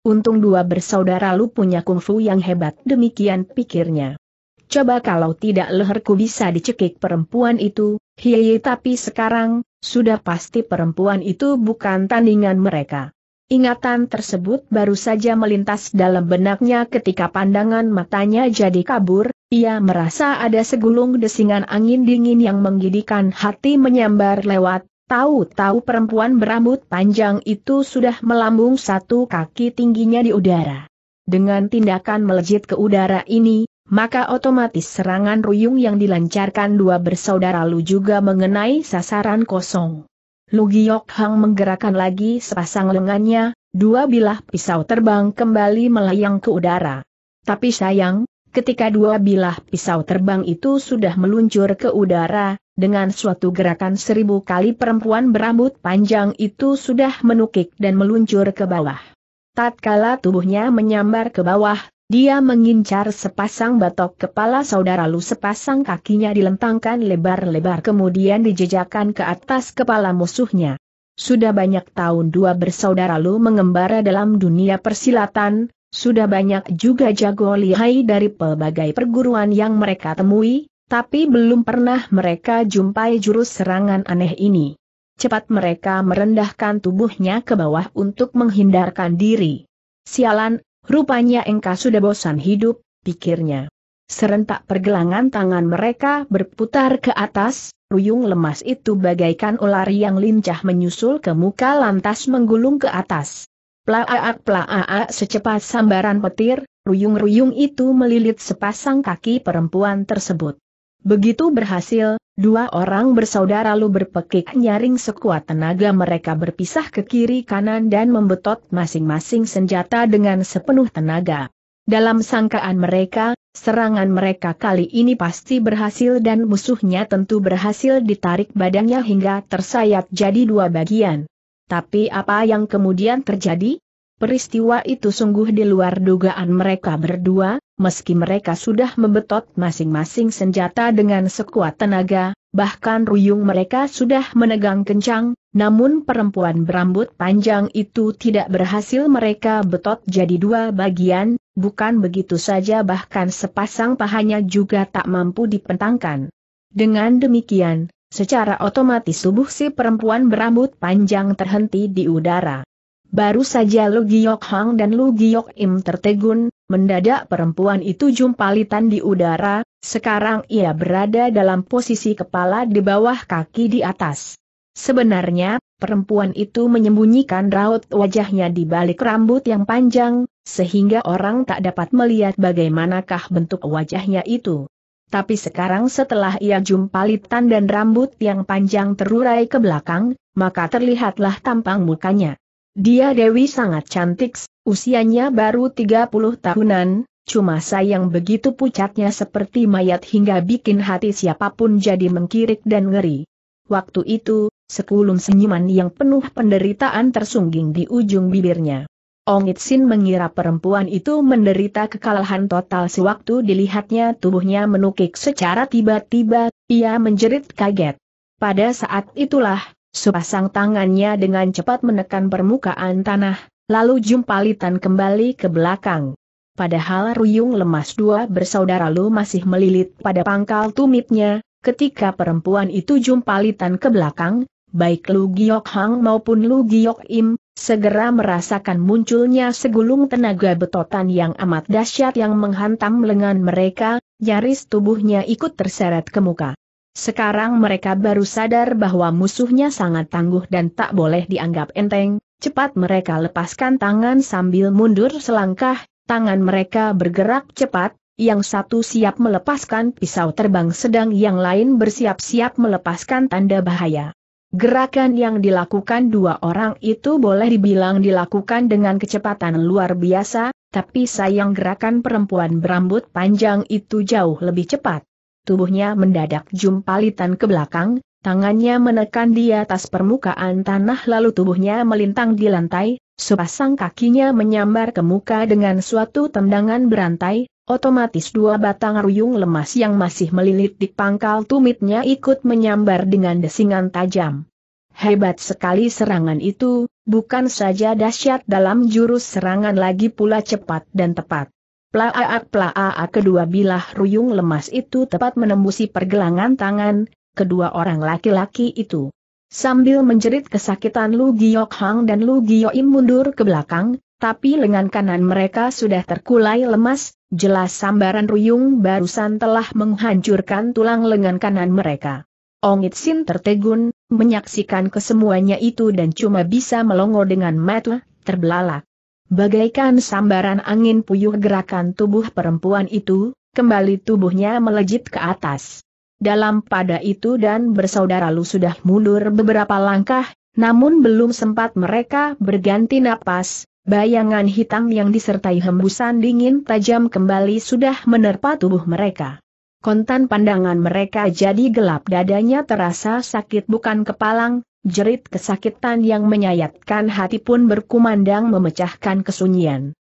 untung dua bersaudara lu punya kungfu yang hebat, demikian pikirnya. Coba kalau tidak leherku bisa dicekik perempuan itu, hiye tapi sekarang, sudah pasti perempuan itu bukan tandingan mereka. Ingatan tersebut baru saja melintas dalam benaknya ketika pandangan matanya jadi kabur, ia merasa ada segulung desingan angin dingin yang menggidikan hati menyambar lewat, Tahu-tahu perempuan berambut panjang itu sudah melambung satu kaki tingginya di udara. Dengan tindakan melejit ke udara ini, maka otomatis serangan ruyung yang dilancarkan dua bersaudara Lu juga mengenai sasaran kosong. Lu Giyok Hang menggerakkan lagi sepasang lengannya, dua bilah pisau terbang kembali melayang ke udara. Tapi sayang, Ketika dua bilah pisau terbang itu sudah meluncur ke udara, dengan suatu gerakan seribu kali perempuan berambut panjang itu sudah menukik dan meluncur ke bawah. Tatkala tubuhnya menyambar ke bawah, dia mengincar sepasang batok kepala saudara Lu sepasang kakinya dilentangkan lebar-lebar kemudian dijejakkan ke atas kepala musuhnya. Sudah banyak tahun dua bersaudara Lu mengembara dalam dunia persilatan, sudah banyak juga jago lihai dari pelbagai perguruan yang mereka temui, tapi belum pernah mereka jumpai jurus serangan aneh ini. Cepat mereka merendahkan tubuhnya ke bawah untuk menghindarkan diri. Sialan, rupanya engkau sudah bosan hidup, pikirnya. Serentak pergelangan tangan mereka berputar ke atas, Ruyung lemas itu bagaikan ular yang lincah menyusul ke muka lantas menggulung ke atas. Plaak plaak secepat sambaran petir, ruyung-ruyung itu melilit sepasang kaki perempuan tersebut. Begitu berhasil, dua orang bersaudara lalu berpekik nyaring sekuat tenaga mereka berpisah ke kiri kanan dan membetot masing-masing senjata dengan sepenuh tenaga. Dalam sangkaan mereka, serangan mereka kali ini pasti berhasil dan musuhnya tentu berhasil ditarik badannya hingga tersayat jadi dua bagian. Tapi apa yang kemudian terjadi? Peristiwa itu sungguh di luar dugaan mereka berdua, meski mereka sudah membetot masing-masing senjata dengan sekuat tenaga, bahkan ruyung mereka sudah menegang kencang, namun perempuan berambut panjang itu tidak berhasil mereka betot jadi dua bagian, bukan begitu saja bahkan sepasang pahanya juga tak mampu dipentangkan. Dengan demikian, Secara otomatis tubuh si perempuan berambut panjang terhenti di udara. Baru saja Lu Giok Hang dan Lu Giok Im tertegun, mendadak perempuan itu jumpalitan di udara, sekarang ia berada dalam posisi kepala di bawah kaki di atas. Sebenarnya, perempuan itu menyembunyikan raut wajahnya di balik rambut yang panjang, sehingga orang tak dapat melihat bagaimanakah bentuk wajahnya itu. Tapi sekarang setelah ia jumpa litan dan rambut yang panjang terurai ke belakang, maka terlihatlah tampang mukanya. Dia Dewi sangat cantik, usianya baru 30 tahunan, cuma sayang begitu pucatnya seperti mayat hingga bikin hati siapapun jadi mengkirik dan ngeri. Waktu itu, sekulum senyuman yang penuh penderitaan tersungging di ujung bibirnya. Ong Itsin mengira perempuan itu menderita kekalahan total sewaktu dilihatnya tubuhnya menukik secara tiba-tiba, ia menjerit kaget. Pada saat itulah, sepasang tangannya dengan cepat menekan permukaan tanah, lalu jumpalitan kembali ke belakang. Padahal Ruyung lemas dua bersaudara Lu masih melilit pada pangkal tumitnya, ketika perempuan itu jumpalitan ke belakang, baik Lu Giok Hang maupun Lu Giok Im, segera merasakan munculnya segulung tenaga betotan yang amat dahsyat yang menghantam lengan mereka, nyaris tubuhnya ikut terseret ke muka. Sekarang mereka baru sadar bahwa musuhnya sangat tangguh dan tak boleh dianggap enteng, cepat mereka lepaskan tangan sambil mundur selangkah, tangan mereka bergerak cepat, yang satu siap melepaskan pisau terbang sedang yang lain bersiap-siap melepaskan tanda bahaya. Gerakan yang dilakukan dua orang itu boleh dibilang dilakukan dengan kecepatan luar biasa, tapi sayang gerakan perempuan berambut panjang itu jauh lebih cepat. Tubuhnya mendadak jumpalitan ke belakang, tangannya menekan di atas permukaan tanah lalu tubuhnya melintang di lantai, sepasang kakinya menyambar ke muka dengan suatu tendangan berantai, Otomatis dua batang ruyung lemas yang masih melilit di pangkal tumitnya ikut menyambar dengan desingan tajam. Hebat sekali serangan itu, bukan saja dahsyat dalam jurus serangan lagi pula cepat dan tepat. Plaaak plaaak kedua bilah ruyung lemas itu tepat menembusi pergelangan tangan, kedua orang laki-laki itu. Sambil menjerit kesakitan Lu Giok Hang dan Lu Giok Im mundur ke belakang, tapi lengan kanan mereka sudah terkulai lemas, Jelas sambaran ruyung barusan telah menghancurkan tulang lengan kanan mereka. Ongit Sin tertegun, menyaksikan kesemuanya itu dan cuma bisa melongo dengan mata terbelalak. Bagaikan sambaran angin puyuh gerakan tubuh perempuan itu, kembali tubuhnya melejit ke atas. Dalam pada itu dan bersaudara Lu sudah mundur beberapa langkah, namun belum sempat mereka berganti napas, Bayangan hitam yang disertai hembusan dingin tajam kembali sudah menerpa tubuh mereka. Kontan pandangan mereka jadi gelap dadanya terasa sakit bukan kepalang, jerit kesakitan yang menyayatkan hati pun berkumandang memecahkan kesunyian.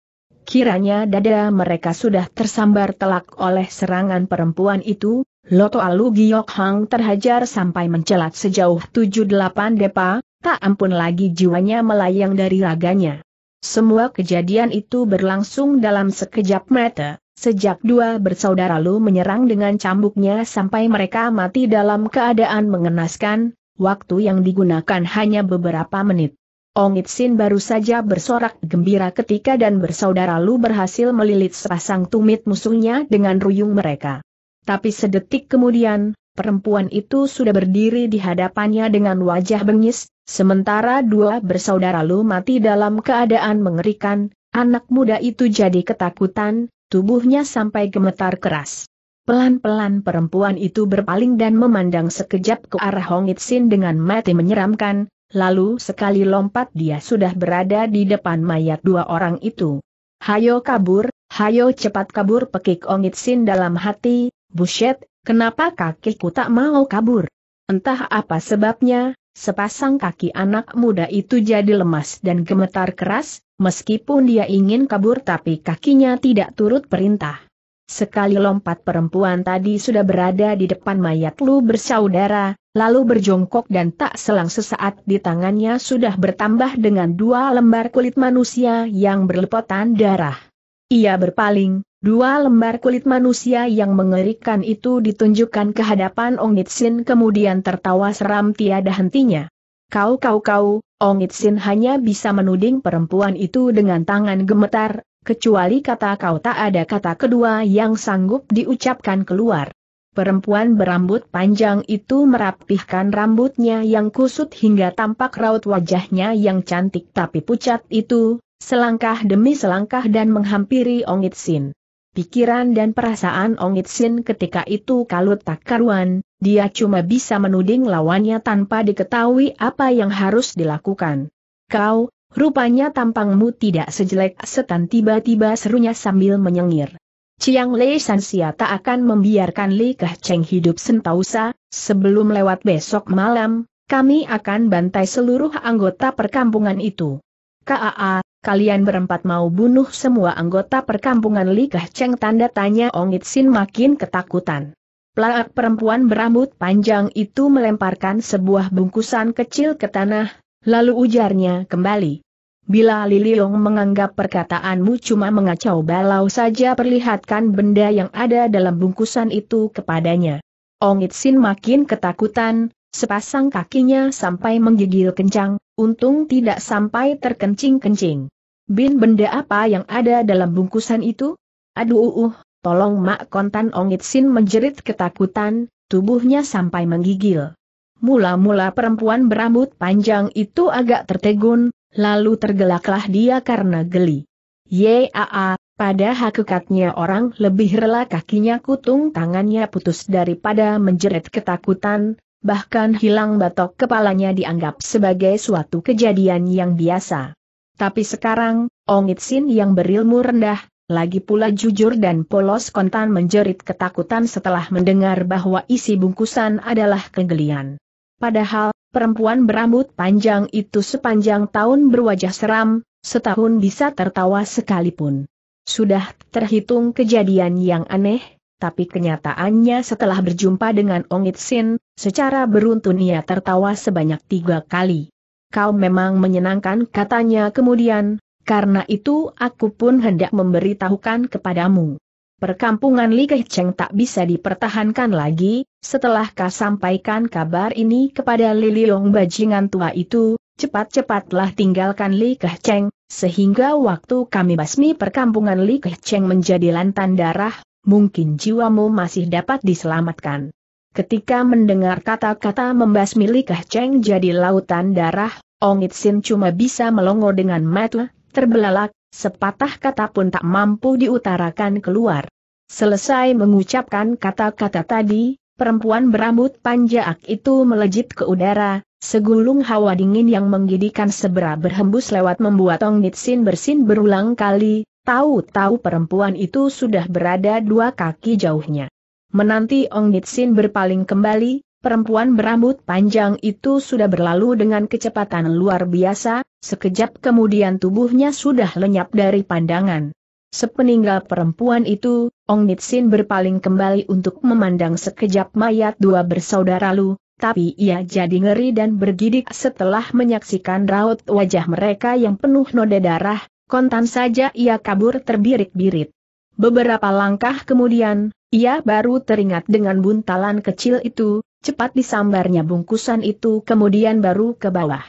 Kiranya dada mereka sudah tersambar telak oleh serangan perempuan itu, Loto Alu Giok Hang terhajar sampai mencelat sejauh 7-8 depa, tak ampun lagi jiwanya melayang dari raganya. Semua kejadian itu berlangsung dalam sekejap mata, sejak dua bersaudara Lu menyerang dengan cambuknya sampai mereka mati dalam keadaan mengenaskan, waktu yang digunakan hanya beberapa menit. Ong Itsin baru saja bersorak gembira ketika dan bersaudara Lu berhasil melilit sepasang tumit musuhnya dengan ruyung mereka. Tapi sedetik kemudian, perempuan itu sudah berdiri di hadapannya dengan wajah bengis, Sementara dua bersaudara Lu mati dalam keadaan mengerikan, anak muda itu jadi ketakutan, tubuhnya sampai gemetar keras. Pelan-pelan perempuan itu berpaling dan memandang sekejap ke arah Hong Itsin dengan mati menyeramkan, lalu sekali lompat dia sudah berada di depan mayat dua orang itu. Hayo kabur, hayo cepat kabur pekik Hong Itsin dalam hati, buset, kenapa kakiku tak mau kabur? Entah apa sebabnya, Sepasang kaki anak muda itu jadi lemas dan gemetar keras, meskipun dia ingin kabur tapi kakinya tidak turut perintah. Sekali lompat perempuan tadi sudah berada di depan mayat Lu bersaudara, lalu berjongkok dan tak selang sesaat di tangannya sudah bertambah dengan dua lembar kulit manusia yang berlepotan darah. Ia berpaling, Dua lembar kulit manusia yang mengerikan itu ditunjukkan ke hadapan Ong Nitsin kemudian tertawa seram tiada hentinya. Kau kau kau, Ong Nitsin hanya bisa menuding perempuan itu dengan tangan gemetar, kecuali kata kau tak ada kata kedua yang sanggup diucapkan keluar. Perempuan berambut panjang itu merapihkan rambutnya yang kusut hingga tampak raut wajahnya yang cantik tapi pucat itu, selangkah demi selangkah dan menghampiri Ong Itsin. Pikiran dan perasaan Ong Itsin ketika itu kalut tak karuan, dia cuma bisa menuding lawannya tanpa diketahui apa yang harus dilakukan. Kau, rupanya tampangmu tidak sejelek setan tiba-tiba serunya sambil menyengir. Chiang Lei Sansia tak akan membiarkan Li Keh Cheng hidup sentausa, sebelum lewat besok malam, kami akan bantai seluruh anggota perkampungan itu. KAA, kalian berempat mau bunuh semua anggota perkampungan Likah Cheng tanda tanya Ong It Sin makin ketakutan. Pelak perempuan berambut panjang itu melemparkan sebuah bungkusan kecil ke tanah, lalu ujarnya kembali. Bila Yong menganggap perkataanmu cuma mengacau balau saja perlihatkan benda yang ada dalam bungkusan itu kepadanya. Ong It Sin makin ketakutan, Sepasang kakinya sampai menggigil kencang, untung tidak sampai terkencing-kencing. Bin benda apa yang ada dalam bungkusan itu? Aduh uh, uh, tolong mak kontan ongit sin menjerit ketakutan, tubuhnya sampai menggigil. Mula-mula perempuan berambut panjang itu agak tertegun, lalu tergelaklah dia karena geli. Yaa, pada hakikatnya orang lebih rela kakinya kutung tangannya putus daripada menjerit ketakutan, bahkan hilang batok kepalanya dianggap sebagai suatu kejadian yang biasa. Tapi sekarang, Ong Itsin yang berilmu rendah, lagi pula jujur dan polos kontan menjerit ketakutan setelah mendengar bahwa isi bungkusan adalah kegelian. Padahal, perempuan berambut panjang itu sepanjang tahun berwajah seram, setahun bisa tertawa sekalipun. Sudah terhitung kejadian yang aneh, tapi kenyataannya setelah berjumpa dengan Ong Sin, secara beruntun ia tertawa sebanyak tiga kali. Kau memang menyenangkan katanya kemudian, karena itu aku pun hendak memberitahukan kepadamu. Perkampungan Li Kehceng tak bisa dipertahankan lagi, setelah kau sampaikan kabar ini kepada Lili Long bajingan tua itu, cepat-cepatlah tinggalkan Li Kehceng, sehingga waktu kami basmi perkampungan Li Kehceng menjadi lantan darah, mungkin jiwamu masih dapat diselamatkan. Ketika mendengar kata-kata membasmi Li Cheng jadi lautan darah, Ong Itsin cuma bisa melongo dengan mata, terbelalak, sepatah kata pun tak mampu diutarakan keluar. Selesai mengucapkan kata-kata tadi, perempuan berambut panjang itu melejit ke udara, segulung hawa dingin yang menggigitkan sebera berhembus lewat membuat Ong Nitsin bersin berulang kali, Tahu-tahu perempuan itu sudah berada dua kaki jauhnya. Menanti Ong Nitsin berpaling kembali, perempuan berambut panjang itu sudah berlalu dengan kecepatan luar biasa, sekejap kemudian tubuhnya sudah lenyap dari pandangan. Sepeninggal perempuan itu, Ong Nitsin berpaling kembali untuk memandang sekejap mayat dua bersaudara Lu, tapi ia jadi ngeri dan bergidik setelah menyaksikan raut wajah mereka yang penuh noda darah, kontan saja ia kabur terbirit-birit. Beberapa langkah kemudian, ia baru teringat dengan buntalan kecil itu, cepat disambarnya bungkusan itu kemudian baru ke bawah.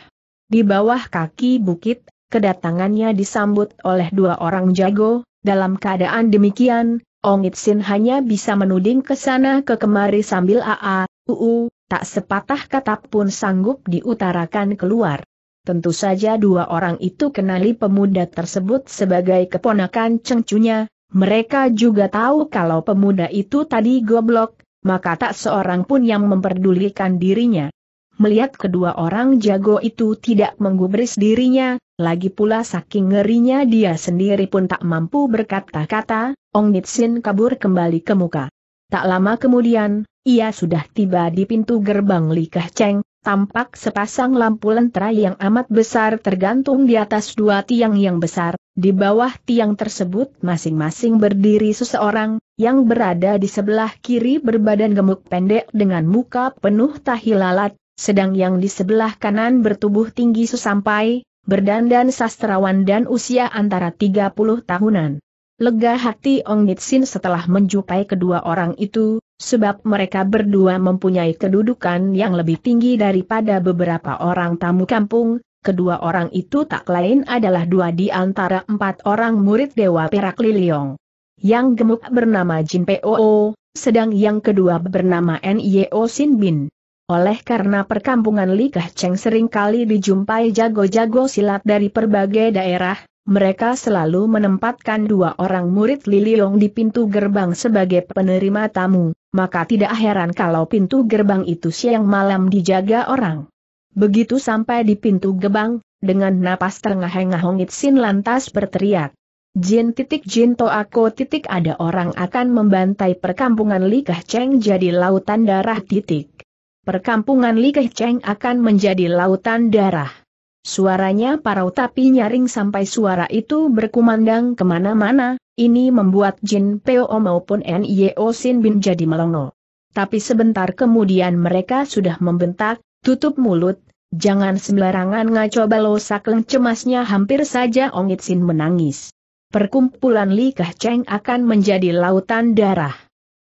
Di bawah kaki bukit, kedatangannya disambut oleh dua orang jago, dalam keadaan demikian, Ong Itsin hanya bisa menuding ke sana ke kemari sambil aa, uu, tak sepatah kata pun sanggup diutarakan keluar. Tentu saja dua orang itu kenali pemuda tersebut sebagai keponakan cengcunya, mereka juga tahu kalau pemuda itu tadi goblok, maka tak seorang pun yang memperdulikan dirinya. Melihat kedua orang jago itu tidak menggubris dirinya, lagi pula saking ngerinya dia sendiri pun tak mampu berkata-kata, Ong Nitsin kabur kembali ke muka. Tak lama kemudian, ia sudah tiba di pintu gerbang Likah Cheng, tampak sepasang lampu lentera yang amat besar tergantung di atas dua tiang yang besar, di bawah tiang tersebut masing-masing berdiri seseorang, yang berada di sebelah kiri berbadan gemuk pendek dengan muka penuh tahi lalat, sedang yang di sebelah kanan bertubuh tinggi sesampai, berdandan sastrawan dan usia antara 30 tahunan. Lega hati Ong Nitsin setelah menjumpai kedua orang itu, sebab mereka berdua mempunyai kedudukan yang lebih tinggi daripada beberapa orang tamu kampung, kedua orang itu tak lain adalah dua di antara empat orang murid Dewa Perak Liliong. Yang gemuk bernama Jin Poo, sedang yang kedua bernama Nio Sin Bin. Oleh karena perkampungan Likah Cheng seringkali dijumpai jago-jago silat dari berbagai daerah, mereka selalu menempatkan dua orang murid Liliong di pintu gerbang sebagai penerima tamu maka tidak heran kalau pintu gerbang itu siang malam dijaga orang. Begitu sampai di pintu gerbang, dengan napas terengah-engah Hongit Sin lantas berteriak. Jin titik Jin to aku titik ada orang akan membantai perkampungan Likah Cheng jadi lautan darah titik. Perkampungan Likah Cheng akan menjadi lautan darah. Suaranya parau tapi nyaring sampai suara itu berkumandang kemana-mana, ini membuat Jin Peo maupun Nio Sin Bin jadi melongo. Tapi sebentar kemudian mereka sudah membentak, tutup mulut, jangan sembarangan ngaco balo sakleng cemasnya hampir saja Ongit Sin menangis. Perkumpulan Li Kah Cheng akan menjadi lautan darah.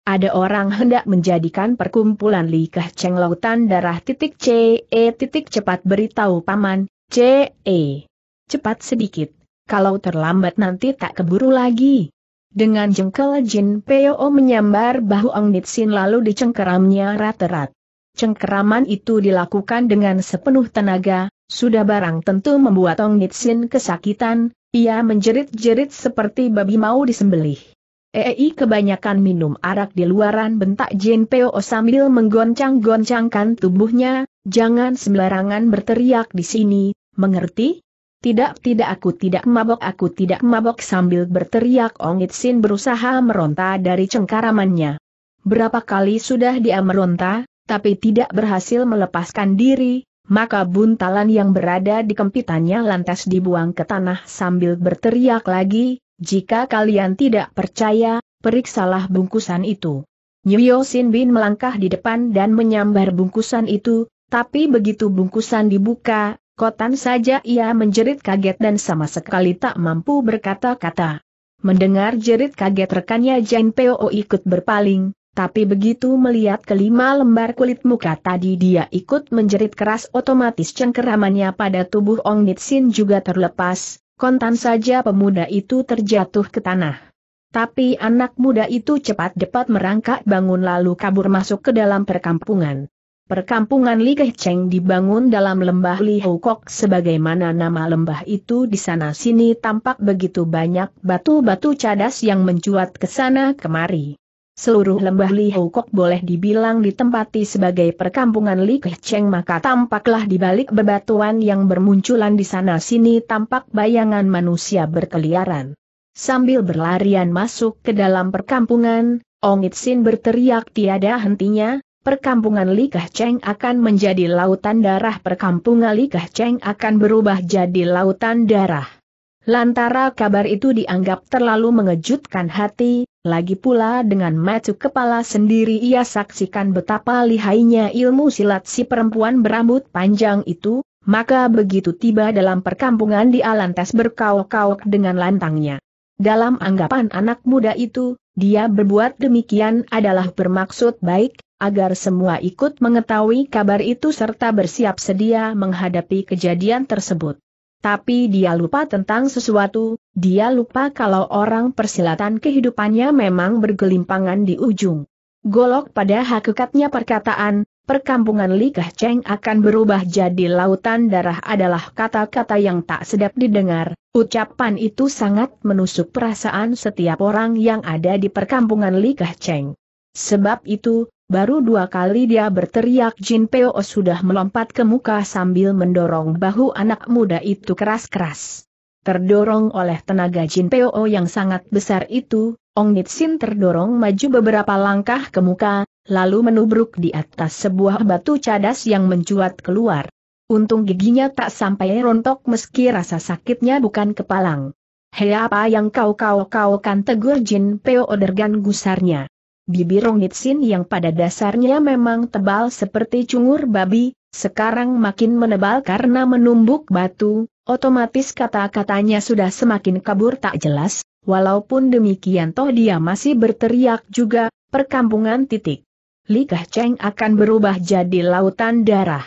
Ada orang hendak menjadikan perkumpulan Li Kah Cheng lautan darah titik C, E titik cepat beritahu paman, CE. Cepat sedikit, kalau terlambat nanti tak keburu lagi. Dengan jengkel Jin Peo menyambar bahu Ong Nitsin lalu dicengkeramnya rat-rat. Cengkeraman itu dilakukan dengan sepenuh tenaga, sudah barang tentu membuat Ong Nitsin kesakitan, ia menjerit-jerit seperti babi mau disembelih. EI kebanyakan minum arak di luaran bentak Jin Peo sambil menggoncang-goncangkan tubuhnya, jangan sembarangan berteriak di sini, Mengerti? Tidak, tidak aku tidak mabok, aku tidak mabok sambil berteriak Ong Itsin berusaha meronta dari cengkaramannya. Berapa kali sudah dia meronta, tapi tidak berhasil melepaskan diri, maka buntalan yang berada di kempitannya lantas dibuang ke tanah sambil berteriak lagi, jika kalian tidak percaya, periksalah bungkusan itu. Nyuyo Sin Bin melangkah di depan dan menyambar bungkusan itu, tapi begitu bungkusan dibuka, Kotan saja ia menjerit kaget dan sama sekali tak mampu berkata-kata. Mendengar jerit kaget rekannya Jain Peo ikut berpaling, tapi begitu melihat kelima lembar kulit muka tadi dia ikut menjerit keras otomatis cengkeramannya pada tubuh Ong Nitsin juga terlepas, kontan saja pemuda itu terjatuh ke tanah. Tapi anak muda itu cepat cepat merangkak bangun lalu kabur masuk ke dalam perkampungan. Perkampungan Li Cheng dibangun dalam lembah Li Hukok sebagaimana nama lembah itu di sana-sini tampak begitu banyak batu-batu cadas yang mencuat ke sana kemari. Seluruh lembah Li Hukok boleh dibilang ditempati sebagai perkampungan Li Cheng maka tampaklah di balik bebatuan yang bermunculan di sana-sini tampak bayangan manusia berkeliaran. Sambil berlarian masuk ke dalam perkampungan, Ongit Sin berteriak tiada hentinya, perkampungan Likah Cheng akan menjadi lautan darah perkampungan Likah Cheng akan berubah jadi lautan darah. Lantara kabar itu dianggap terlalu mengejutkan hati, lagi pula dengan mata kepala sendiri ia saksikan betapa lihainya ilmu silat si perempuan berambut panjang itu, maka begitu tiba dalam perkampungan dia lantas berkauk-kauk dengan lantangnya. Dalam anggapan anak muda itu, dia berbuat demikian adalah bermaksud baik, agar semua ikut mengetahui kabar itu serta bersiap sedia menghadapi kejadian tersebut. Tapi dia lupa tentang sesuatu, dia lupa kalau orang persilatan kehidupannya memang bergelimpangan di ujung. Golok pada hakikatnya perkataan, perkampungan Likah Cheng akan berubah jadi lautan darah adalah kata-kata yang tak sedap didengar. Ucapan itu sangat menusuk perasaan setiap orang yang ada di perkampungan Likah Cheng. Sebab itu, Baru dua kali dia berteriak Jin Peo sudah melompat ke muka sambil mendorong bahu anak muda itu keras-keras. Terdorong oleh tenaga Jin Peo yang sangat besar itu, Ong Nitsin terdorong maju beberapa langkah ke muka, lalu menubruk di atas sebuah batu cadas yang mencuat keluar. Untung giginya tak sampai rontok meski rasa sakitnya bukan kepalang. Hei apa yang kau kau kau kan tegur Jin Peo dergan gusarnya bibir rongit sin yang pada dasarnya memang tebal seperti cungur babi, sekarang makin menebal karena menumbuk batu, otomatis kata-katanya sudah semakin kabur tak jelas, walaupun demikian toh dia masih berteriak juga, perkampungan titik. Likah Cheng akan berubah jadi lautan darah.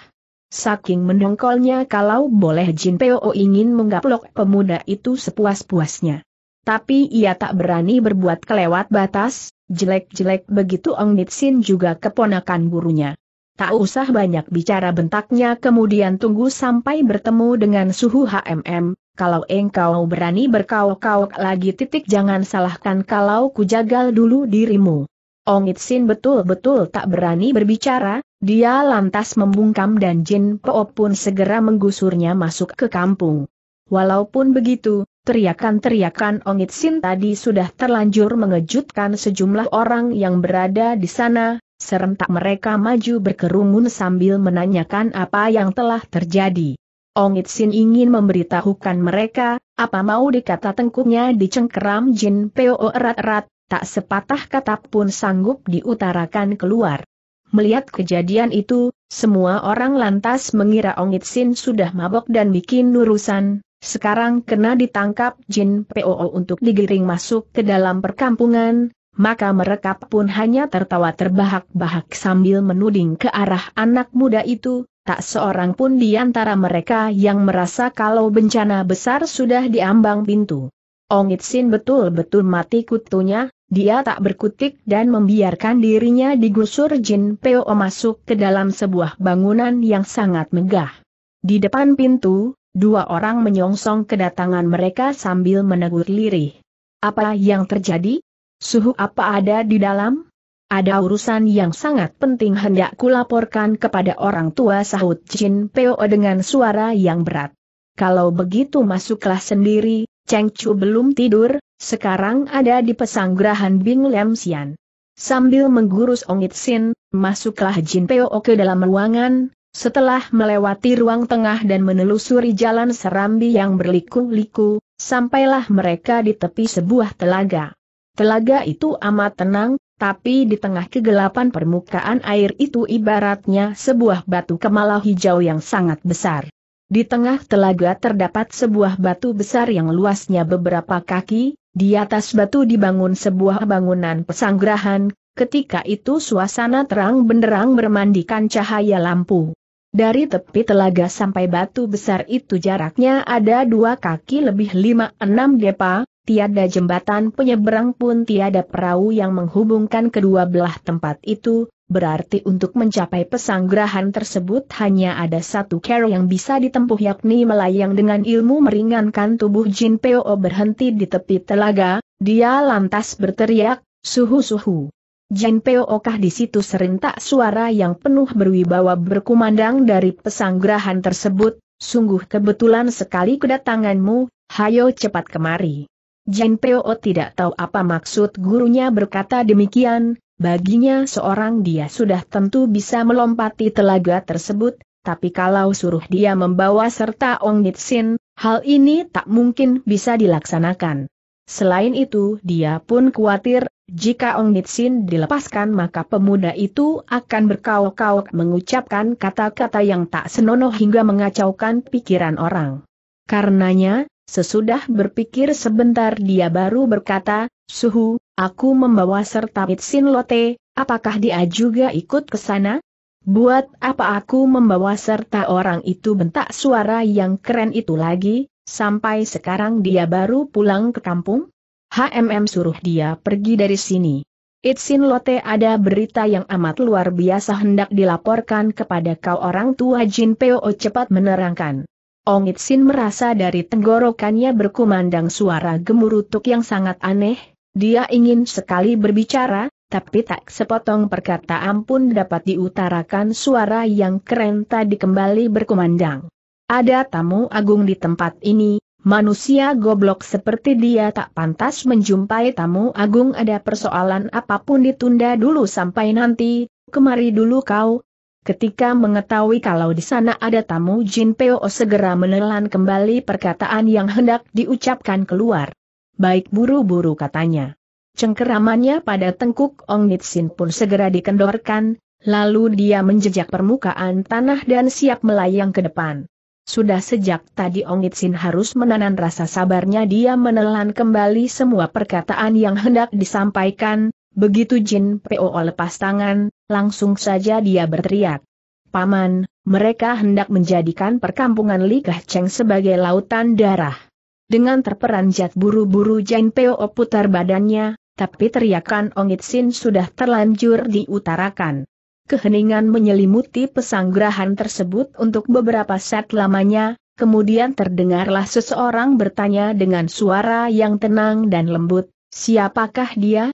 Saking mendongkolnya kalau boleh Jin Peo ingin menggaplok pemuda itu sepuas-puasnya. Tapi ia tak berani berbuat kelewat batas, Jelek-jelek begitu Ong Nitsin juga keponakan gurunya. Tak usah banyak bicara bentaknya kemudian tunggu sampai bertemu dengan suhu HMM, kalau engkau berani berkauk-kauk lagi titik jangan salahkan kalau ku jagal dulu dirimu. Ong Itsin betul-betul tak berani berbicara, dia lantas membungkam dan Jin Po pun segera menggusurnya masuk ke kampung. Walaupun begitu, Teriakan-teriakan Ongit Sin tadi sudah terlanjur mengejutkan sejumlah orang yang berada di sana, serentak mereka maju berkerumun sambil menanyakan apa yang telah terjadi. Ongit Sin ingin memberitahukan mereka, apa mau dikata tengkuknya dicengkeram Jin Peo erat-erat, tak sepatah kata pun sanggup diutarakan keluar. Melihat kejadian itu, semua orang lantas mengira Ongit Sin sudah mabok dan bikin nurusan, sekarang kena ditangkap Jin POO untuk digiring masuk ke dalam perkampungan, maka mereka pun hanya tertawa terbahak-bahak sambil menuding ke arah anak muda itu, tak seorang pun di antara mereka yang merasa kalau bencana besar sudah diambang pintu. Ong Sin betul-betul mati kutunya, dia tak berkutik dan membiarkan dirinya digusur Jin Poo masuk ke dalam sebuah bangunan yang sangat megah. Di depan pintu, Dua orang menyongsong kedatangan mereka sambil menegur lirih. Apa yang terjadi? Suhu apa ada di dalam? Ada urusan yang sangat penting hendak kulaporkan kepada orang tua sahut Jin Peo dengan suara yang berat. Kalau begitu masuklah sendiri, Cheng Chu belum tidur, sekarang ada di pesanggrahan Bing Lem Sian. Sambil menggurus Ongit Sin, masuklah Jin Peo ke dalam ruangan, setelah melewati ruang tengah dan menelusuri jalan serambi yang berliku-liku, sampailah mereka di tepi sebuah telaga. Telaga itu amat tenang, tapi di tengah kegelapan permukaan air itu ibaratnya sebuah batu kemala hijau yang sangat besar. Di tengah telaga terdapat sebuah batu besar yang luasnya beberapa kaki, di atas batu dibangun sebuah bangunan pesanggrahan, ketika itu suasana terang benderang bermandikan cahaya lampu. Dari tepi telaga sampai batu besar itu jaraknya ada dua kaki lebih lima enam depa, tiada jembatan penyeberang pun tiada perahu yang menghubungkan kedua belah tempat itu, berarti untuk mencapai pesanggrahan tersebut hanya ada satu cara yang bisa ditempuh yakni melayang dengan ilmu meringankan tubuh Jin Peo berhenti di tepi telaga, dia lantas berteriak, suhu-suhu. Jin Peo Okah di situ serentak suara yang penuh berwibawa berkumandang dari pesanggrahan tersebut, sungguh kebetulan sekali kedatanganmu, hayo cepat kemari. Jin Peo o tidak tahu apa maksud gurunya berkata demikian, baginya seorang dia sudah tentu bisa melompati telaga tersebut, tapi kalau suruh dia membawa serta Ong Nitsin, hal ini tak mungkin bisa dilaksanakan. Selain itu dia pun khawatir, jika Ong Nitsin dilepaskan maka pemuda itu akan berkauk-kauk mengucapkan kata-kata yang tak senonoh hingga mengacaukan pikiran orang. Karenanya, sesudah berpikir sebentar dia baru berkata, Suhu, aku membawa serta Nitsin Lote, apakah dia juga ikut ke sana? Buat apa aku membawa serta orang itu bentak suara yang keren itu lagi? Sampai sekarang dia baru pulang ke kampung? HMM suruh dia pergi dari sini. Itsin Lote ada berita yang amat luar biasa hendak dilaporkan kepada kau orang tua Jin Peo cepat menerangkan. Ong Itsin merasa dari tenggorokannya berkumandang suara gemurutuk yang sangat aneh, dia ingin sekali berbicara, tapi tak sepotong perkataan pun dapat diutarakan suara yang keren tadi kembali berkumandang ada tamu agung di tempat ini, manusia goblok seperti dia tak pantas menjumpai tamu agung ada persoalan apapun ditunda dulu sampai nanti, kemari dulu kau. Ketika mengetahui kalau di sana ada tamu Jin Peo segera menelan kembali perkataan yang hendak diucapkan keluar. Baik buru-buru katanya. Cengkeramannya pada tengkuk Ong Nitsin pun segera dikendorkan, lalu dia menjejak permukaan tanah dan siap melayang ke depan. Sudah sejak tadi Ongitsin harus menahan rasa sabarnya dia menelan kembali semua perkataan yang hendak disampaikan, begitu Jin Peo lepas tangan, langsung saja dia berteriak. Paman, mereka hendak menjadikan perkampungan Ligah Cheng sebagai lautan darah. Dengan terperanjat buru-buru Jin Peo putar badannya, tapi teriakan Ongit Sin sudah terlanjur diutarakan keheningan menyelimuti pesanggrahan tersebut untuk beberapa saat lamanya, kemudian terdengarlah seseorang bertanya dengan suara yang tenang dan lembut, siapakah dia?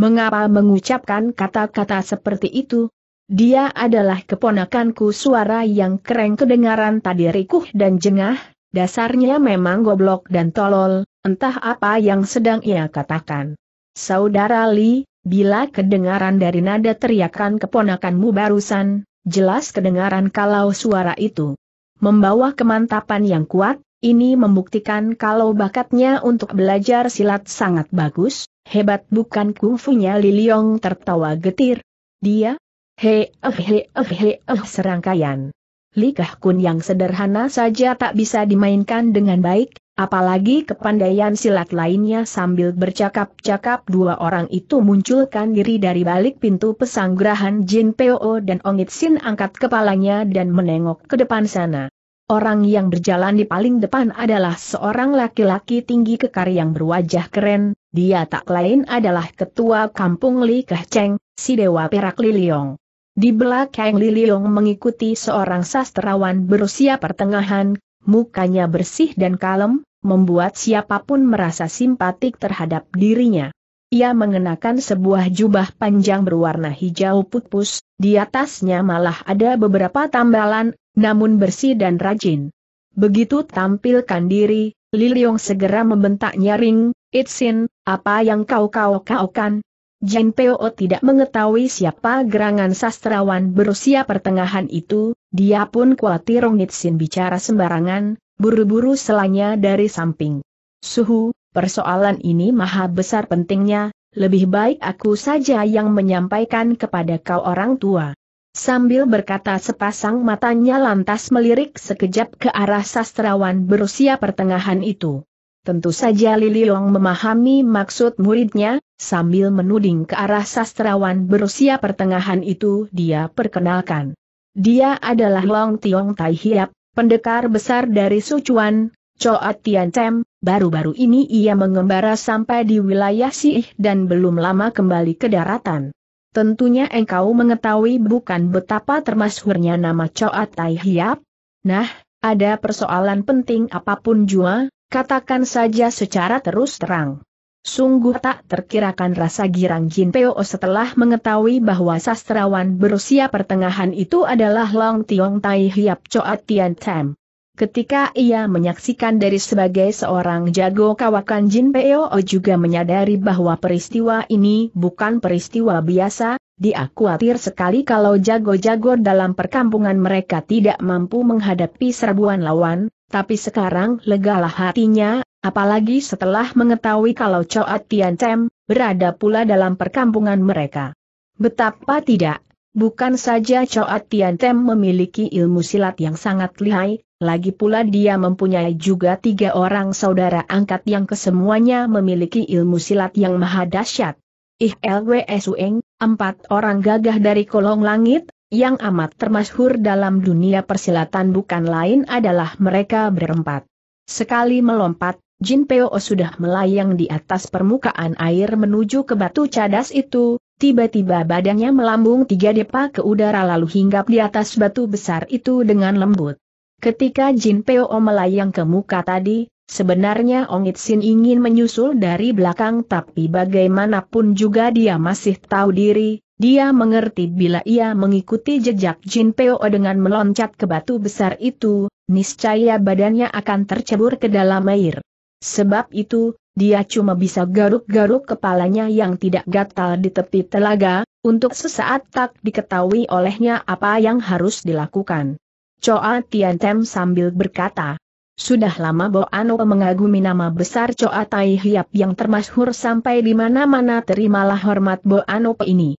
Mengapa mengucapkan kata-kata seperti itu? Dia adalah keponakanku suara yang keren kedengaran tadi rikuh dan jengah, dasarnya memang goblok dan tolol, entah apa yang sedang ia katakan. Saudara Li, Bila kedengaran dari nada teriakan keponakanmu barusan, jelas kedengaran kalau suara itu membawa kemantapan yang kuat, ini membuktikan kalau bakatnya untuk belajar silat sangat bagus, hebat bukan kungfunya Liliong tertawa getir. Dia? He eh he eh he eh serangkaian. Likah kun yang sederhana saja tak bisa dimainkan dengan baik, Apalagi kepandaian silat lainnya sambil bercakap-cakap dua orang itu munculkan diri dari balik pintu pesanggrahan Jin Peo dan Ongit Sin angkat kepalanya dan menengok ke depan sana. Orang yang berjalan di paling depan adalah seorang laki-laki tinggi kekar yang berwajah keren, dia tak lain adalah ketua kampung Li Cheng, si Dewa Perak Liliong. Di belakang Liliong mengikuti seorang sastrawan berusia pertengahan, mukanya bersih dan kalem, membuat siapapun merasa simpatik terhadap dirinya. Ia mengenakan sebuah jubah panjang berwarna hijau putpus, di atasnya malah ada beberapa tambalan, namun bersih dan rajin. Begitu tampilkan diri, Liliong segera membentak nyaring, Itsin, apa yang kau kau kaukan, Jin Peo tidak mengetahui siapa gerangan sastrawan berusia pertengahan itu, dia pun khawatir Nitsin bicara sembarangan, buru-buru selanya dari samping. Suhu, persoalan ini maha besar pentingnya, lebih baik aku saja yang menyampaikan kepada kau orang tua. Sambil berkata sepasang matanya lantas melirik sekejap ke arah sastrawan berusia pertengahan itu. Tentu saja Liliong memahami maksud muridnya, sambil menuding ke arah sastrawan berusia pertengahan itu dia perkenalkan. Dia adalah Long Tiong Tai Hiap, pendekar besar dari Sucuan, Choa Tian Cem, baru-baru ini ia mengembara sampai di wilayah Siih dan belum lama kembali ke daratan. Tentunya engkau mengetahui bukan betapa termasyhurnya nama Choa Tai Hiap? Nah, ada persoalan penting apapun jua, katakan saja secara terus terang. Sungguh tak terkirakan rasa girang Jin Peo setelah mengetahui bahwa sastrawan berusia pertengahan itu adalah Long Tiong Tai Hiap Choat Tian Tam. Ketika ia menyaksikan dari sebagai seorang jago kawakan Jin Peo juga menyadari bahwa peristiwa ini bukan peristiwa biasa, dia khawatir sekali kalau jago-jago dalam perkampungan mereka tidak mampu menghadapi serbuan lawan, tapi sekarang legalah hatinya, Apalagi setelah mengetahui kalau Coat Tian Cem, berada pula dalam perkampungan mereka. Betapa tidak, bukan saja Coat Tian Cem memiliki ilmu silat yang sangat lihai, lagi pula dia mempunyai juga tiga orang saudara angkat yang kesemuanya memiliki ilmu silat yang maha dahsyat. Ih Sueng, empat orang gagah dari kolong langit, yang amat termasyhur dalam dunia persilatan bukan lain adalah mereka berempat. Sekali melompat, Jin Peo sudah melayang di atas permukaan air menuju ke batu cadas itu, tiba-tiba badannya melambung tiga depa ke udara lalu hinggap di atas batu besar itu dengan lembut. Ketika Jin Peo melayang ke muka tadi, sebenarnya Ong Sin ingin menyusul dari belakang tapi bagaimanapun juga dia masih tahu diri, dia mengerti bila ia mengikuti jejak Jin Peo dengan meloncat ke batu besar itu, niscaya badannya akan tercebur ke dalam air. Sebab itu, dia cuma bisa garuk-garuk kepalanya yang tidak gatal di tepi telaga, untuk sesaat tak diketahui olehnya apa yang harus dilakukan. Choa Tem sambil berkata, Sudah lama Bo Ano mengagumi nama besar Choa Tai Hiap yang termasyhur sampai di mana-mana terimalah hormat Bo Ano ini.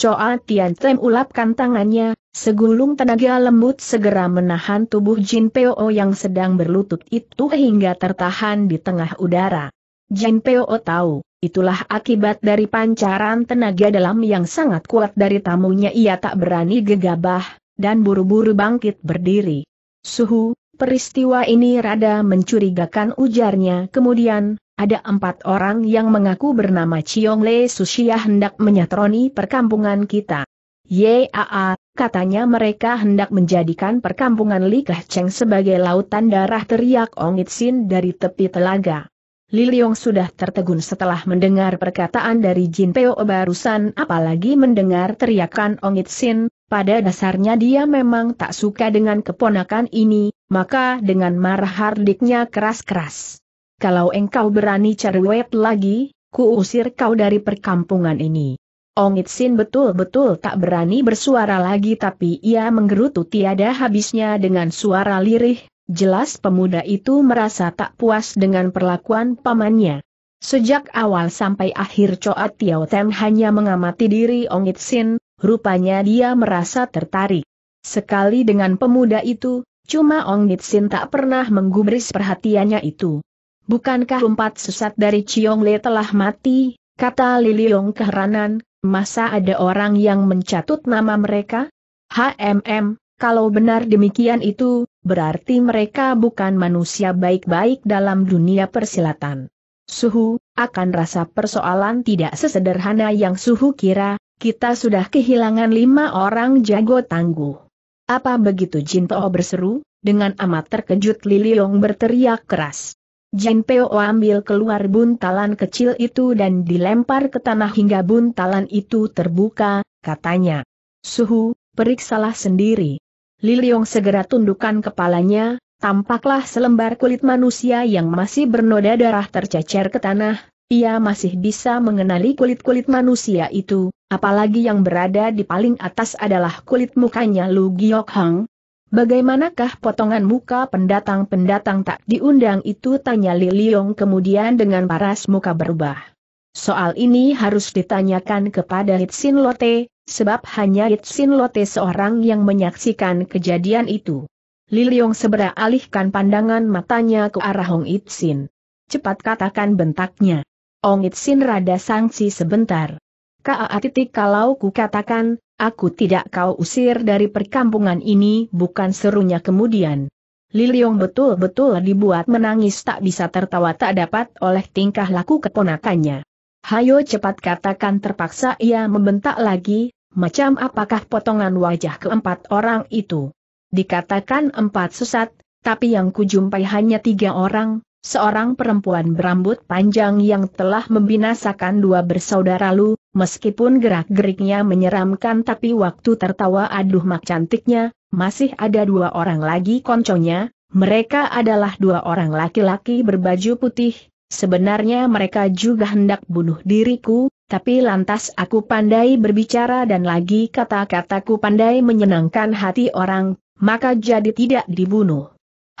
Choa Tian Tem ulapkan tangannya, segulung tenaga lembut segera menahan tubuh Jin Peo yang sedang berlutut itu hingga tertahan di tengah udara. Jin Peo tahu, itulah akibat dari pancaran tenaga dalam yang sangat kuat dari tamunya ia tak berani gegabah, dan buru-buru bangkit berdiri. Suhu, peristiwa ini rada mencurigakan ujarnya kemudian, ada empat orang yang mengaku bernama Chiong Le Susia hendak menyatroni perkampungan kita. Yaa, katanya mereka hendak menjadikan perkampungan Li Likah Cheng sebagai lautan darah teriak Ong It Sin dari tepi telaga. Liliong sudah tertegun setelah mendengar perkataan dari Jin Peo barusan apalagi mendengar teriakan Ong It Sin, pada dasarnya dia memang tak suka dengan keponakan ini, maka dengan marah hardiknya keras-keras kalau engkau berani cerewet lagi, kuusir kau dari perkampungan ini. Ong Itsin betul-betul tak berani bersuara lagi tapi ia menggerutu tiada habisnya dengan suara lirih, jelas pemuda itu merasa tak puas dengan perlakuan pamannya. Sejak awal sampai akhir Choa Tiao Tem hanya mengamati diri Ong Itsin, rupanya dia merasa tertarik. Sekali dengan pemuda itu, cuma Ong Itsin tak pernah menggubris perhatiannya itu. Bukankah empat sesat dari Chiong Le telah mati, kata Liliong keheranan, masa ada orang yang mencatut nama mereka? HMM, kalau benar demikian itu, berarti mereka bukan manusia baik-baik dalam dunia persilatan. Suhu, akan rasa persoalan tidak sesederhana yang Suhu kira, kita sudah kehilangan lima orang jago tangguh. Apa begitu Jin Po berseru, dengan amat terkejut Liliong berteriak keras. Jin Peo ambil keluar buntalan kecil itu dan dilempar ke tanah hingga buntalan itu terbuka, katanya. Suhu, periksalah sendiri. Liliong segera tundukkan kepalanya, tampaklah selembar kulit manusia yang masih bernoda darah tercecer ke tanah, ia masih bisa mengenali kulit-kulit manusia itu, apalagi yang berada di paling atas adalah kulit mukanya Lu Giok Hang, Bagaimanakah potongan muka pendatang-pendatang tak diundang itu tanya Li Liong kemudian dengan paras muka berubah. Soal ini harus ditanyakan kepada Hitsin Lote, sebab hanya Hitsin Lote seorang yang menyaksikan kejadian itu. Li Liong segera alihkan pandangan matanya ke arah Hong Itsin. Cepat katakan bentaknya. Ong Itsin rada sangsi sebentar. Kaa titik kalau ku katakan, Aku tidak kau usir dari perkampungan ini bukan serunya kemudian. Liliong betul-betul dibuat menangis tak bisa tertawa tak dapat oleh tingkah laku keponakannya. Hayo cepat katakan terpaksa ia membentak lagi, macam apakah potongan wajah keempat orang itu. Dikatakan empat sesat, tapi yang kujumpai hanya tiga orang, seorang perempuan berambut panjang yang telah membinasakan dua bersaudara lu, Meskipun gerak-geriknya menyeramkan tapi waktu tertawa aduh mak cantiknya, masih ada dua orang lagi konconya, mereka adalah dua orang laki-laki berbaju putih, sebenarnya mereka juga hendak bunuh diriku, tapi lantas aku pandai berbicara dan lagi kata-kataku pandai menyenangkan hati orang, maka jadi tidak dibunuh.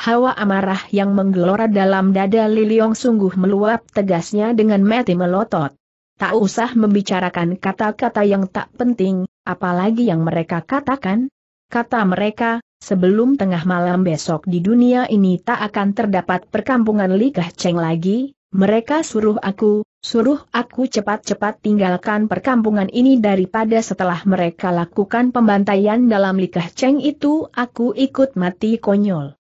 Hawa amarah yang menggelora dalam dada Liliong sungguh meluap tegasnya dengan mati melotot. Tak usah membicarakan kata-kata yang tak penting, apalagi yang mereka katakan. Kata mereka, sebelum tengah malam besok di dunia ini tak akan terdapat perkampungan Likah Cheng lagi, mereka suruh aku, suruh aku cepat-cepat tinggalkan perkampungan ini daripada setelah mereka lakukan pembantaian dalam Likah Cheng itu aku ikut mati konyol.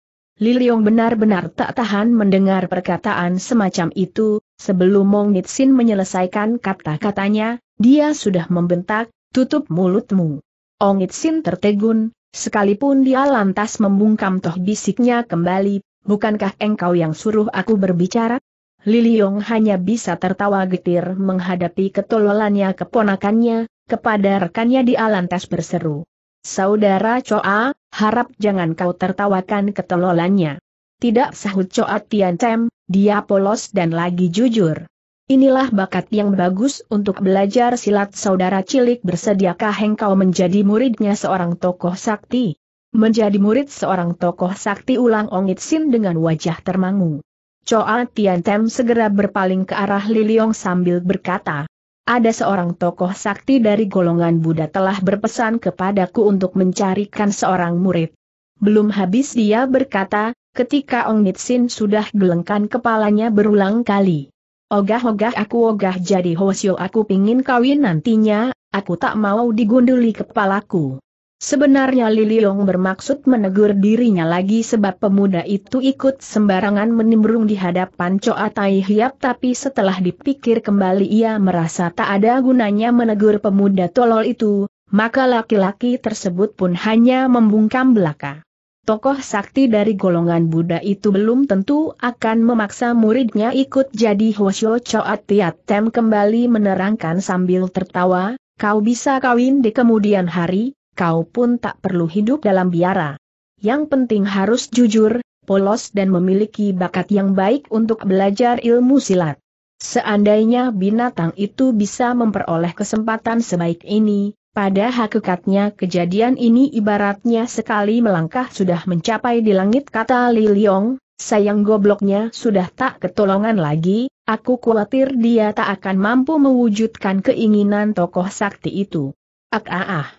Liliong benar-benar tak tahan mendengar perkataan semacam itu, sebelum Mong Nitsin menyelesaikan kata-katanya, dia sudah membentak, tutup mulutmu. Ong Nitsin tertegun, sekalipun dia lantas membungkam toh bisiknya kembali, bukankah engkau yang suruh aku berbicara? Liliong hanya bisa tertawa getir menghadapi ketololannya keponakannya, kepada rekannya dia alantas berseru. Saudara Choa, harap jangan kau tertawakan ketelolannya. Tidak sahut Coat Tian Tem, dia polos dan lagi jujur. Inilah bakat yang bagus untuk belajar silat saudara cilik bersediakah engkau menjadi muridnya seorang tokoh sakti? Menjadi murid seorang tokoh sakti ulang Ongit Sin dengan wajah termangu. Coa Tian Tem segera berpaling ke arah Liliong sambil berkata, ada seorang tokoh sakti dari golongan Buddha telah berpesan kepadaku untuk mencarikan seorang murid. Belum habis dia berkata, ketika Ong Nitsin sudah gelengkan kepalanya berulang kali. Ogah-ogah aku ogah jadi hosyo aku pingin kawin nantinya, aku tak mau digunduli kepalaku. Sebenarnya Liliong bermaksud menegur dirinya lagi sebab pemuda itu ikut sembarangan menimbrung di hadapan Coa Tai Hiap tapi setelah dipikir kembali ia merasa tak ada gunanya menegur pemuda tolol itu, maka laki-laki tersebut pun hanya membungkam belaka. Tokoh sakti dari golongan Buddha itu belum tentu akan memaksa muridnya ikut jadi Hwasyo Choa Tem kembali menerangkan sambil tertawa, kau bisa kawin di kemudian hari, kau pun tak perlu hidup dalam biara. Yang penting harus jujur, polos dan memiliki bakat yang baik untuk belajar ilmu silat. Seandainya binatang itu bisa memperoleh kesempatan sebaik ini, pada hakikatnya kejadian ini ibaratnya sekali melangkah sudah mencapai di langit kata Li Liong, sayang gobloknya sudah tak ketolongan lagi, aku khawatir dia tak akan mampu mewujudkan keinginan tokoh sakti itu. Ak ah ah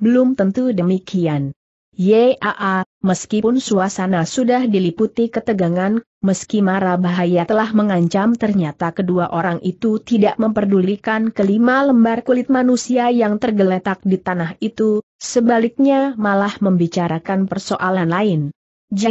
belum tentu demikian. Yaa, meskipun suasana sudah diliputi ketegangan, meski mara bahaya telah mengancam ternyata kedua orang itu tidak memperdulikan kelima lembar kulit manusia yang tergeletak di tanah itu, sebaliknya malah membicarakan persoalan lain.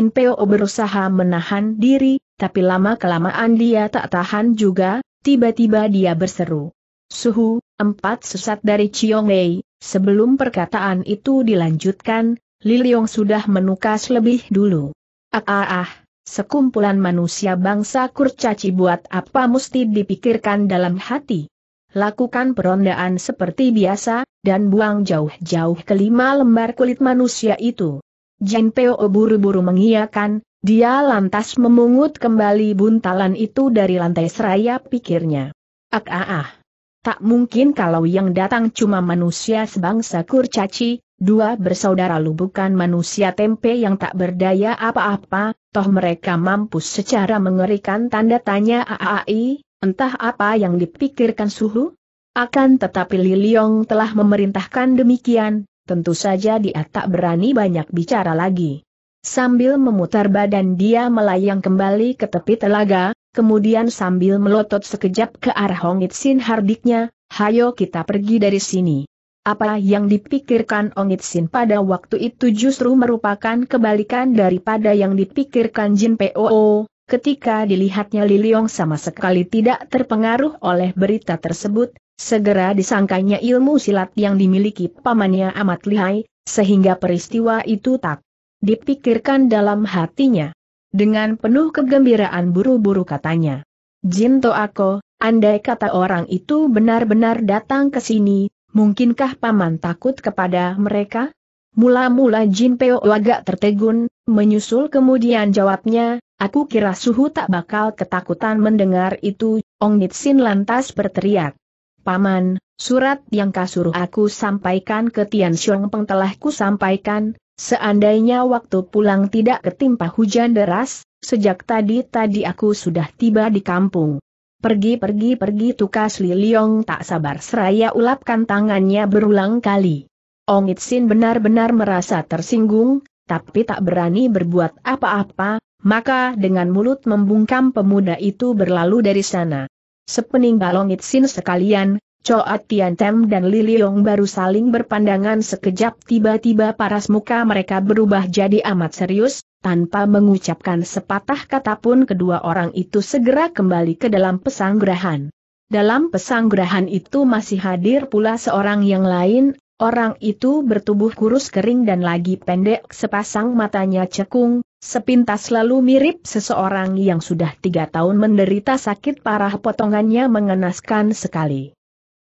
Peo berusaha menahan diri, tapi lama-kelamaan dia tak tahan juga, tiba-tiba dia berseru. Suhu, empat sesat dari Wei, sebelum perkataan itu dilanjutkan, Liliong sudah menukas lebih dulu. Ah ah ah, sekumpulan manusia bangsa kurcaci buat apa mesti dipikirkan dalam hati. Lakukan perondaan seperti biasa, dan buang jauh-jauh kelima lembar kulit manusia itu. Jin Peo buru-buru mengiyakan, dia lantas memungut kembali buntalan itu dari lantai seraya pikirnya. Ah ah ah. Tak mungkin kalau yang datang cuma manusia sebangsa kurcaci, dua bersaudara bukan manusia tempe yang tak berdaya apa-apa, toh mereka mampus secara mengerikan tanda tanya AAI, entah apa yang dipikirkan suhu? Akan tetapi Liliong telah memerintahkan demikian, tentu saja dia tak berani banyak bicara lagi. Sambil memutar badan dia melayang kembali ke tepi telaga, kemudian sambil melotot sekejap ke arah Hong Sin hardiknya, hayo kita pergi dari sini. Apa yang dipikirkan Ong Sin pada waktu itu justru merupakan kebalikan daripada yang dipikirkan Jin Poo, ketika dilihatnya Liliong sama sekali tidak terpengaruh oleh berita tersebut, segera disangkanya ilmu silat yang dimiliki pamannya amat lihai, sehingga peristiwa itu tak dipikirkan dalam hatinya. Dengan penuh kegembiraan buru-buru katanya. Jinto Ako, andai kata orang itu benar-benar datang ke sini, mungkinkah paman takut kepada mereka? Mula-mula Jin Peo agak tertegun, menyusul kemudian jawabnya, aku kira suhu tak bakal ketakutan mendengar itu, Ong Nitsin lantas berteriak. Paman, surat yang kasuruh aku sampaikan ke Tian Xiong Peng telah ku sampaikan, Seandainya waktu pulang tidak ketimpa hujan deras, sejak tadi-tadi aku sudah tiba di kampung. Pergi-pergi-pergi tukas Liliong tak sabar seraya ulapkan tangannya berulang kali. Ong Itsin benar-benar merasa tersinggung, tapi tak berani berbuat apa-apa, maka dengan mulut membungkam pemuda itu berlalu dari sana. Sepeninggal Ong Itsin sekalian, Tian Tem dan Yong baru saling berpandangan sekejap tiba-tiba paras muka mereka berubah jadi amat serius, tanpa mengucapkan sepatah kata pun kedua orang itu segera kembali ke dalam pesanggrahan. Dalam pesanggrahan itu masih hadir pula seorang yang lain, orang itu bertubuh kurus kering dan lagi pendek sepasang matanya cekung, sepintas lalu mirip seseorang yang sudah tiga tahun menderita sakit parah potongannya mengenaskan sekali.